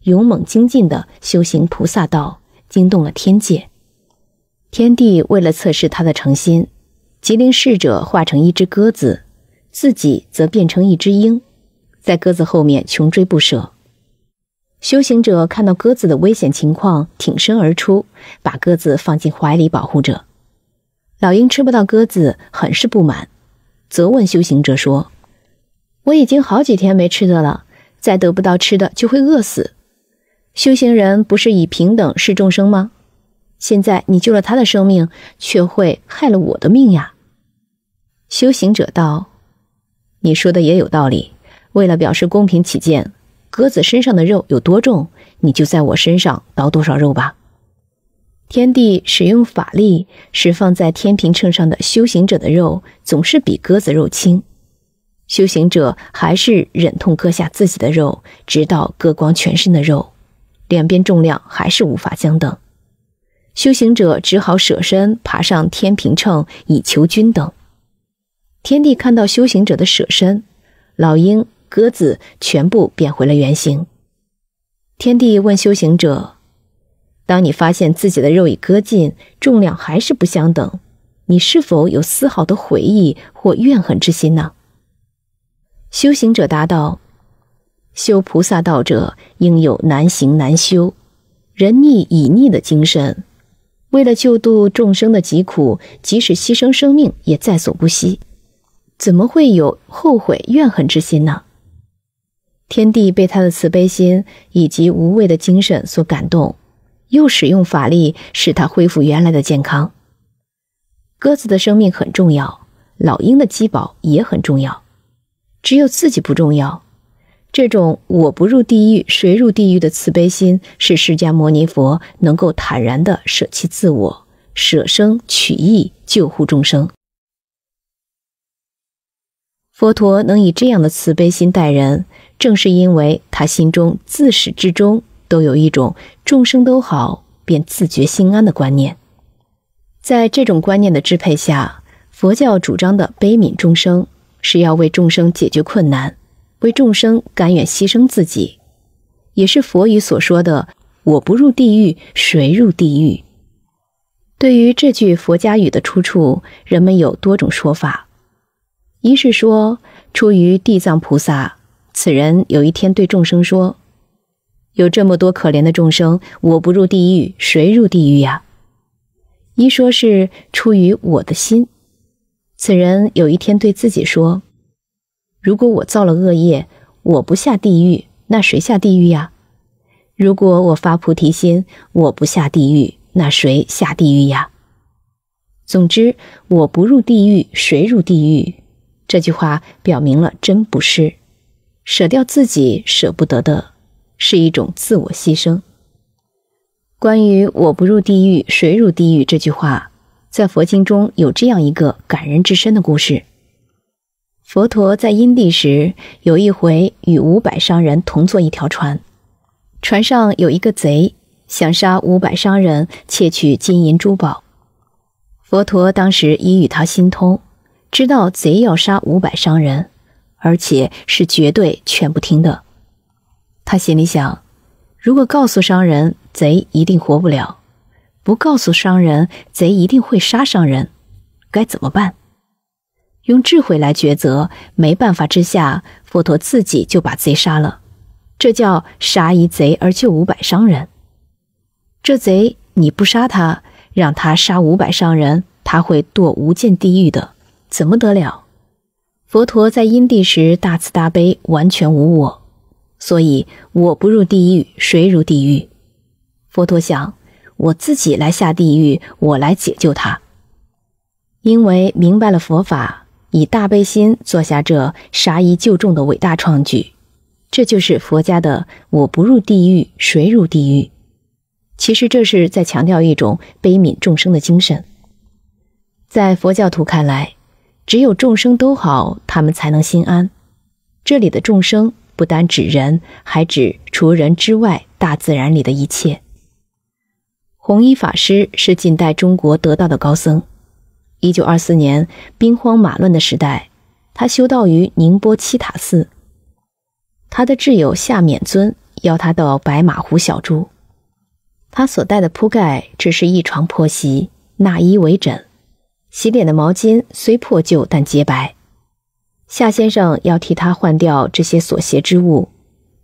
勇猛精进的修行菩萨道惊动了天界，天帝为了测试他的诚心，即令侍者化成一只鸽子，自己则变成一只鹰，在鸽子后面穷追不舍。修行者看到鸽子的危险情况，挺身而出，把鸽子放进怀里保护着。老鹰吃不到鸽子，很是不满，责问修行者说：“我已经好几天没吃的了，再得不到吃的就会饿死。”修行人不是以平等视众生吗？现在你救了他的生命，却会害了我的命呀。修行者道：“你说的也有道理。为了表示公平起见，鸽子身上的肉有多重，你就在我身上刀多少肉吧。”天地使用法力，使放在天平秤上的修行者的肉总是比鸽子肉轻。修行者还是忍痛割下自己的肉，直到割光全身的肉。两边重量还是无法相等，修行者只好舍身爬上天平秤以求均等。天帝看到修行者的舍身，老鹰、鸽子全部变回了原形。天帝问修行者：“当你发现自己的肉已割尽，重量还是不相等，你是否有丝毫的悔意或怨恨之心呢？”修行者答道。修菩萨道者应有难行难修、人逆已逆的精神。为了救度众生的疾苦，即使牺牲生命也在所不惜，怎么会有后悔怨恨之心呢？天帝被他的慈悲心以及无畏的精神所感动，又使用法力使他恢复原来的健康。鸽子的生命很重要，老鹰的饥饱也很重要，只有自己不重要。这种“我不入地狱，谁入地狱”的慈悲心，是释迦牟尼佛能够坦然地舍弃自我、舍生取义、救护众生。佛陀能以这样的慈悲心待人，正是因为他心中自始至终都有一种“众生都好，便自觉心安”的观念。在这种观念的支配下，佛教主张的悲悯众生，是要为众生解决困难。为众生甘愿牺牲自己，也是佛语所说的“我不入地狱，谁入地狱”。对于这句佛家语的出处，人们有多种说法。一是说出于地藏菩萨，此人有一天对众生说：“有这么多可怜的众生，我不入地狱，谁入地狱呀？”一说是出于我的心，此人有一天对自己说。如果我造了恶业，我不下地狱，那谁下地狱呀？如果我发菩提心，我不下地狱，那谁下地狱呀？总之，我不入地狱，谁入地狱？这句话表明了真不是，舍掉自己舍不得的，是一种自我牺牲。关于“我不入地狱，谁入地狱”这句话，在佛经中有这样一个感人至深的故事。佛陀在因地时，有一回与五百商人同坐一条船，船上有一个贼想杀五百商人，窃取金银珠宝。佛陀当时已与他心通，知道贼要杀五百商人，而且是绝对劝不听的。他心里想：如果告诉商人，贼一定活不了；不告诉商人，贼一定会杀商人。该怎么办？用智慧来抉择，没办法之下，佛陀自己就把贼杀了，这叫杀一贼而救五百商人。这贼你不杀他，让他杀五百商人，他会堕无间地狱的，怎么得了？佛陀在因地时大慈大悲，完全无我，所以我不入地狱，谁入地狱？佛陀想，我自己来下地狱，我来解救他，因为明白了佛法。以大悲心做下这杀一救众的伟大创举，这就是佛家的“我不入地狱，谁入地狱”。其实这是在强调一种悲悯众生的精神。在佛教徒看来，只有众生都好，他们才能心安。这里的众生不单指人，还指除人之外大自然里的一切。弘一法师是近代中国得道的高僧。一九二四年，兵荒马乱的时代，他修道于宁波七塔寺。他的挚友夏勉尊邀他到白马湖小住，他所带的铺盖只是一床破席，纳衣为枕，洗脸的毛巾虽破旧但洁白。夏先生要替他换掉这些所携之物，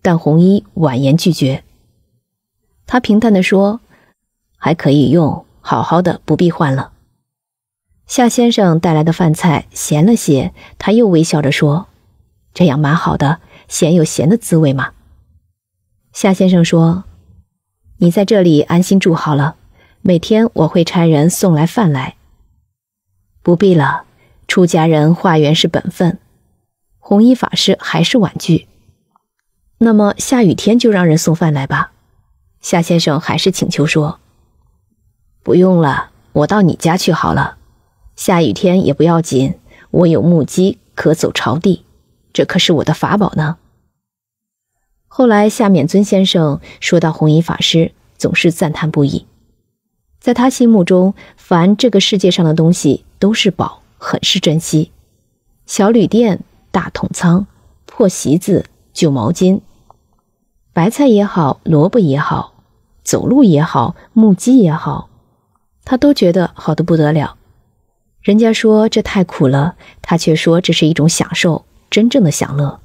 但红衣婉言拒绝。他平淡地说：“还可以用，好好的，不必换了。”夏先生带来的饭菜咸了些，他又微笑着说：“这样蛮好的，咸有咸的滋味嘛。”夏先生说：“你在这里安心住好了，每天我会差人送来饭来。”“不必了，出家人化缘是本分。”弘一法师还是婉拒。“那么下雨天就让人送饭来吧。”夏先生还是请求说：“不用了，我到你家去好了。”下雨天也不要紧，我有木屐可走朝地，这可是我的法宝呢。后来夏丏尊先生说到弘一法师，总是赞叹不已。在他心目中，凡这个世界上的东西都是宝，很是珍惜。小旅店、大桶仓、破席子、旧毛巾、白菜也好，萝卜也好，走路也好，木屐也好，他都觉得好的不得了。人家说这太苦了，他却说这是一种享受，真正的享乐。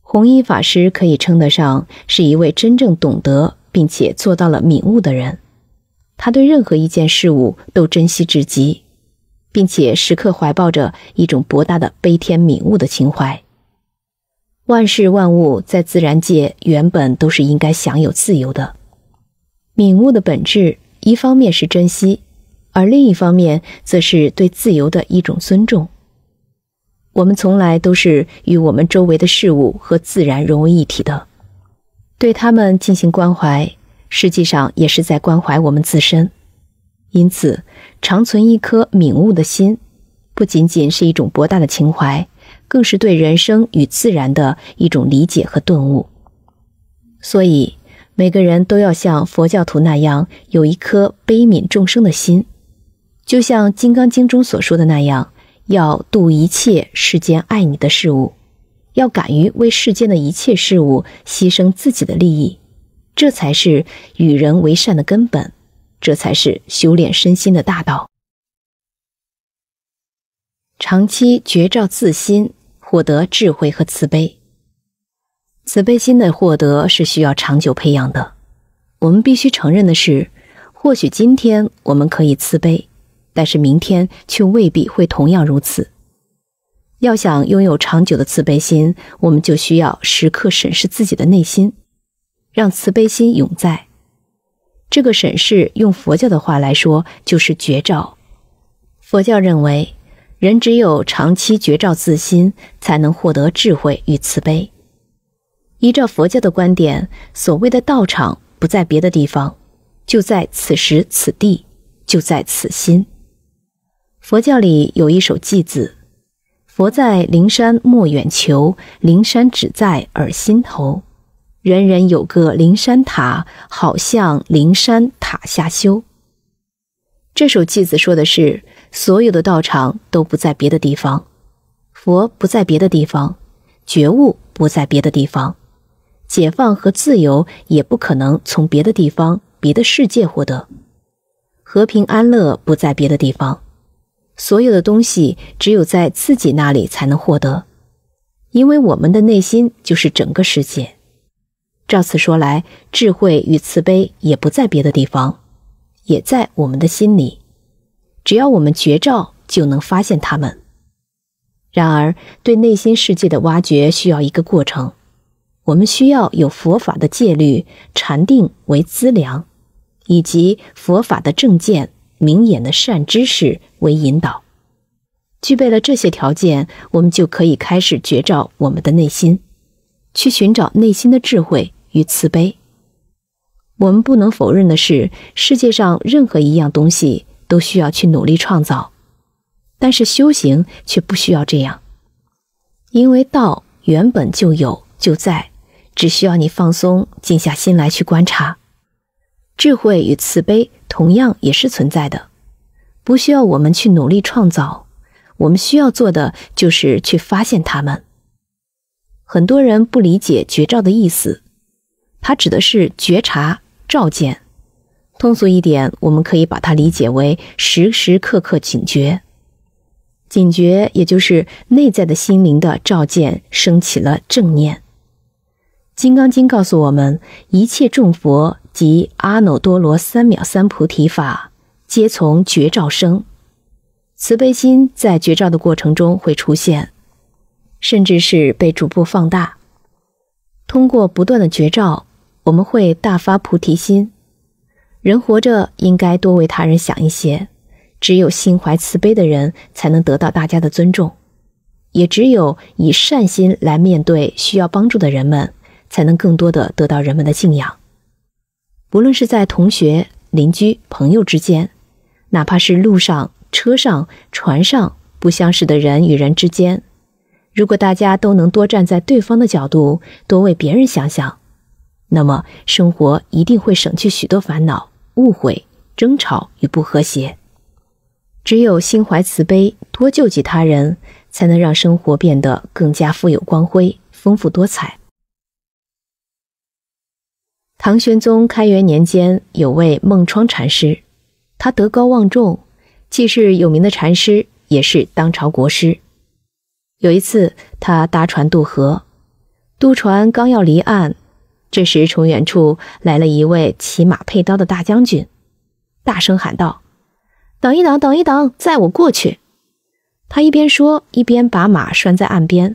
弘一法师可以称得上是一位真正懂得并且做到了敏悟的人，他对任何一件事物都珍惜至极，并且时刻怀抱着一种博大的悲天悯物的情怀。万事万物在自然界原本都是应该享有自由的，敏悟的本质一方面是珍惜。而另一方面，则是对自由的一种尊重。我们从来都是与我们周围的事物和自然融为一体，的对他们进行关怀，实际上也是在关怀我们自身。因此，长存一颗敏悟的心，不仅仅是一种博大的情怀，更是对人生与自然的一种理解和顿悟。所以，每个人都要像佛教徒那样，有一颗悲悯众生的心。就像《金刚经》中所说的那样，要度一切世间爱你的事物，要敢于为世间的一切事物牺牲自己的利益，这才是与人为善的根本，这才是修炼身心的大道。长期觉照自心，获得智慧和慈悲。慈悲心的获得是需要长久培养的。我们必须承认的是，或许今天我们可以慈悲。但是明天却未必会同样如此。要想拥有长久的慈悲心，我们就需要时刻审视自己的内心，让慈悲心永在。这个审视，用佛教的话来说，就是觉照。佛教认为，人只有长期觉照自心，才能获得智慧与慈悲。依照佛教的观点，所谓的道场不在别的地方，就在此时此地，就在此心。佛教里有一首偈子：“佛在灵山莫远求，灵山只在尔心头。人人有个灵山塔，好向灵山塔下修。”这首偈子说的是，所有的道场都不在别的地方，佛不在别的地方，觉悟不在别的地方，解放和自由也不可能从别的地方、别的世界获得，和平安乐不在别的地方。所有的东西只有在自己那里才能获得，因为我们的内心就是整个世界。照此说来，智慧与慈悲也不在别的地方，也在我们的心里。只要我们觉照，就能发现他们。然而，对内心世界的挖掘需要一个过程，我们需要有佛法的戒律、禅定为资粮，以及佛法的正见。明眼的善知识为引导，具备了这些条件，我们就可以开始觉照我们的内心，去寻找内心的智慧与慈悲。我们不能否认的是，世界上任何一样东西都需要去努力创造，但是修行却不需要这样，因为道原本就有就在，只需要你放松、静下心来去观察智慧与慈悲。同样也是存在的，不需要我们去努力创造，我们需要做的就是去发现它们。很多人不理解“绝照”的意思，它指的是觉察照见。通俗一点，我们可以把它理解为时时刻刻警觉，警觉也就是内在的心灵的照见，升起了正念。《金刚经》告诉我们：一切众佛及阿耨多罗三藐三菩提法，皆从觉照生。慈悲心在觉照的过程中会出现，甚至是被逐步放大。通过不断的觉照，我们会大发菩提心。人活着应该多为他人想一些，只有心怀慈悲的人才能得到大家的尊重，也只有以善心来面对需要帮助的人们。才能更多的得到人们的敬仰。无论是在同学、邻居、朋友之间，哪怕是路上、车上、船上不相识的人与人之间，如果大家都能多站在对方的角度，多为别人想想，那么生活一定会省去许多烦恼、误会、争吵与不和谐。只有心怀慈悲，多救济他人，才能让生活变得更加富有光辉、丰富多彩。唐玄宗开元年间，有位孟窗禅师，他德高望重，既是有名的禅师，也是当朝国师。有一次，他搭船渡河，渡船刚要离岸，这时从远处来了一位骑马佩刀的大将军，大声喊道：“等一等，等一等，载我过去！”他一边说，一边把马拴在岸边，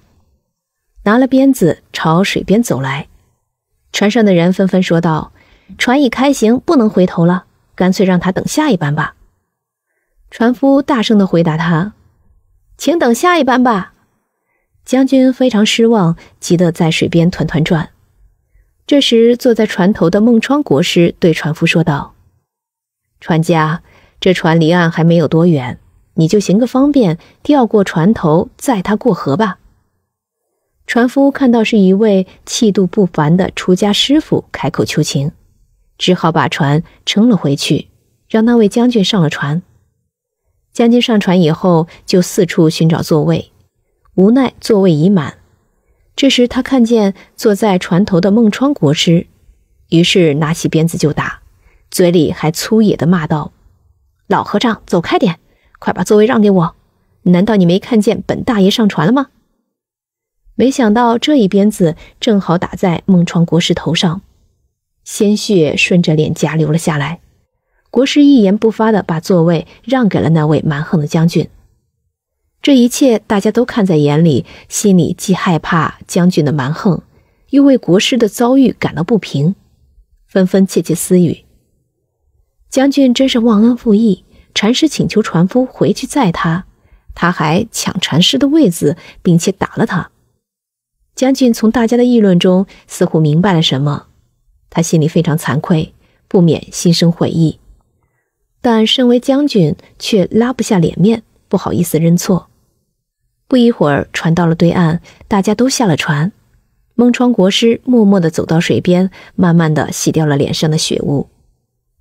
拿了鞭子朝水边走来。船上的人纷纷说道：“船已开行，不能回头了，干脆让他等下一班吧。”船夫大声地回答他：“请等下一班吧。”将军非常失望，急得在水边团团转。这时，坐在船头的孟川国师对船夫说道：“船家，这船离岸还没有多远，你就行个方便，调过船头载他过河吧。”船夫看到是一位气度不凡的出家师傅，开口求情，只好把船撑了回去，让那位将军上了船。将军上船以后就四处寻找座位，无奈座位已满。这时他看见坐在船头的孟川国师，于是拿起鞭子就打，嘴里还粗野的骂道：“老和尚，走开点，快把座位让给我！难道你没看见本大爷上船了吗？”没想到这一鞭子正好打在孟川国师头上，鲜血顺着脸颊流了下来。国师一言不发的把座位让给了那位蛮横的将军。这一切大家都看在眼里，心里既害怕将军的蛮横，又为国师的遭遇感到不平，纷纷窃窃私语。将军真是忘恩负义！禅师请求船夫回去载他，他还抢禅师的位子，并且打了他。将军从大家的议论中似乎明白了什么，他心里非常惭愧，不免心生悔意，但身为将军却拉不下脸面，不好意思认错。不一会儿，船到了对岸，大家都下了船。蒙川国师默默地走到水边，慢慢地洗掉了脸上的血污。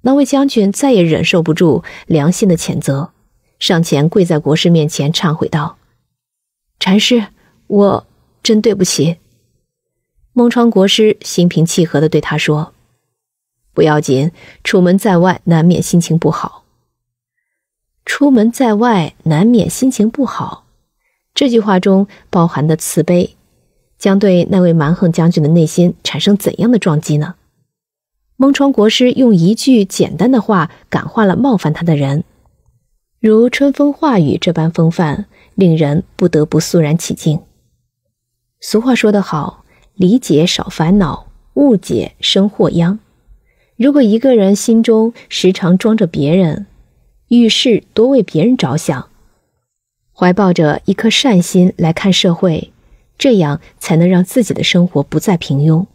那位将军再也忍受不住良心的谴责，上前跪在国师面前忏悔道：“禅师，我……”真对不起。孟尝国师心平气和地对他说：“不要紧，出门在外难免心情不好。出门在外难免心情不好。”这句话中包含的慈悲，将对那位蛮横将军的内心产生怎样的撞击呢？孟川国师用一句简单的话感化了冒犯他的人，如春风化雨这般风范，令人不得不肃然起敬。俗话说得好，理解少烦恼，误解生祸殃。如果一个人心中时常装着别人，遇事多为别人着想，怀抱着一颗善心来看社会，这样才能让自己的生活不再平庸。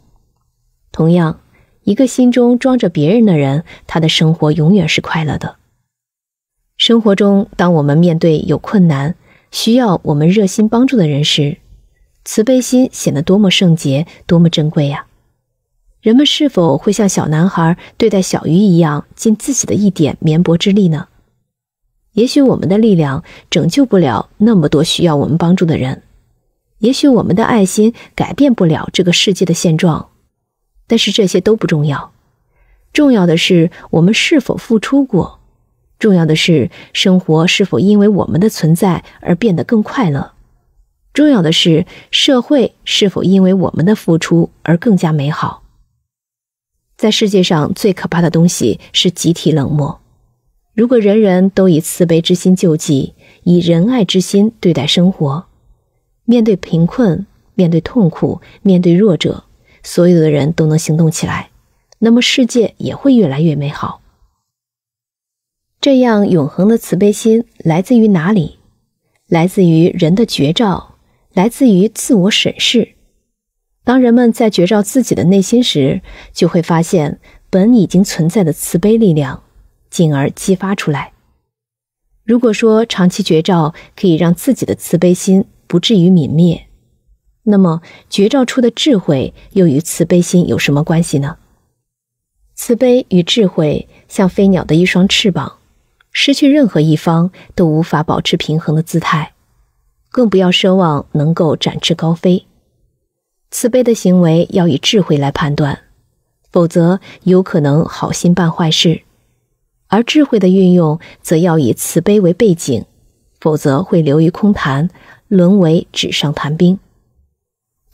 同样，一个心中装着别人的人，他的生活永远是快乐的。生活中，当我们面对有困难、需要我们热心帮助的人时，慈悲心显得多么圣洁，多么珍贵呀！人们是否会像小男孩对待小鱼一样，尽自己的一点绵薄之力呢？也许我们的力量拯救不了那么多需要我们帮助的人，也许我们的爱心改变不了这个世界的现状。但是这些都不重要，重要的是我们是否付出过，重要的是生活是否因为我们的存在而变得更快乐。重要的是，社会是否因为我们的付出而更加美好？在世界上最可怕的东西是集体冷漠。如果人人都以慈悲之心救济，以仁爱之心对待生活，面对贫困，面对痛苦，面对弱者，所有的人都能行动起来，那么世界也会越来越美好。这样永恒的慈悲心来自于哪里？来自于人的绝照来自于自我审视。当人们在觉照自己的内心时，就会发现本已经存在的慈悲力量，进而激发出来。如果说长期觉照可以让自己的慈悲心不至于泯灭，那么觉照出的智慧又与慈悲心有什么关系呢？慈悲与智慧像飞鸟的一双翅膀，失去任何一方都无法保持平衡的姿态。更不要奢望能够展翅高飞。慈悲的行为要以智慧来判断，否则有可能好心办坏事；而智慧的运用则要以慈悲为背景，否则会流于空谈，沦为纸上谈兵。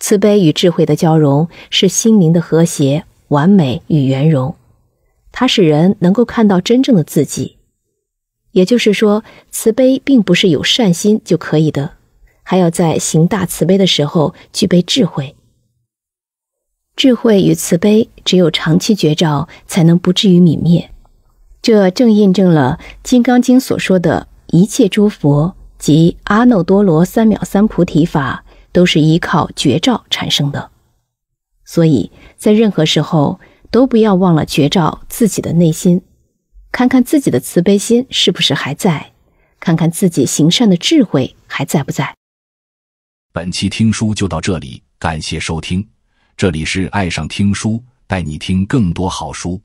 慈悲与智慧的交融是心灵的和谐、完美与圆融，它使人能够看到真正的自己。也就是说，慈悲并不是有善心就可以的。还要在行大慈悲的时候具备智慧，智慧与慈悲只有长期觉照才能不至于泯灭。这正印证了《金刚经》所说的一切诸佛及阿耨多罗三藐三菩提法都是依靠觉照产生的。所以在任何时候都不要忘了觉照自己的内心，看看自己的慈悲心是不是还在，看看自己行善的智慧还在不在。本期听书就到这里，感谢收听，这里是爱上听书，带你听更多好书。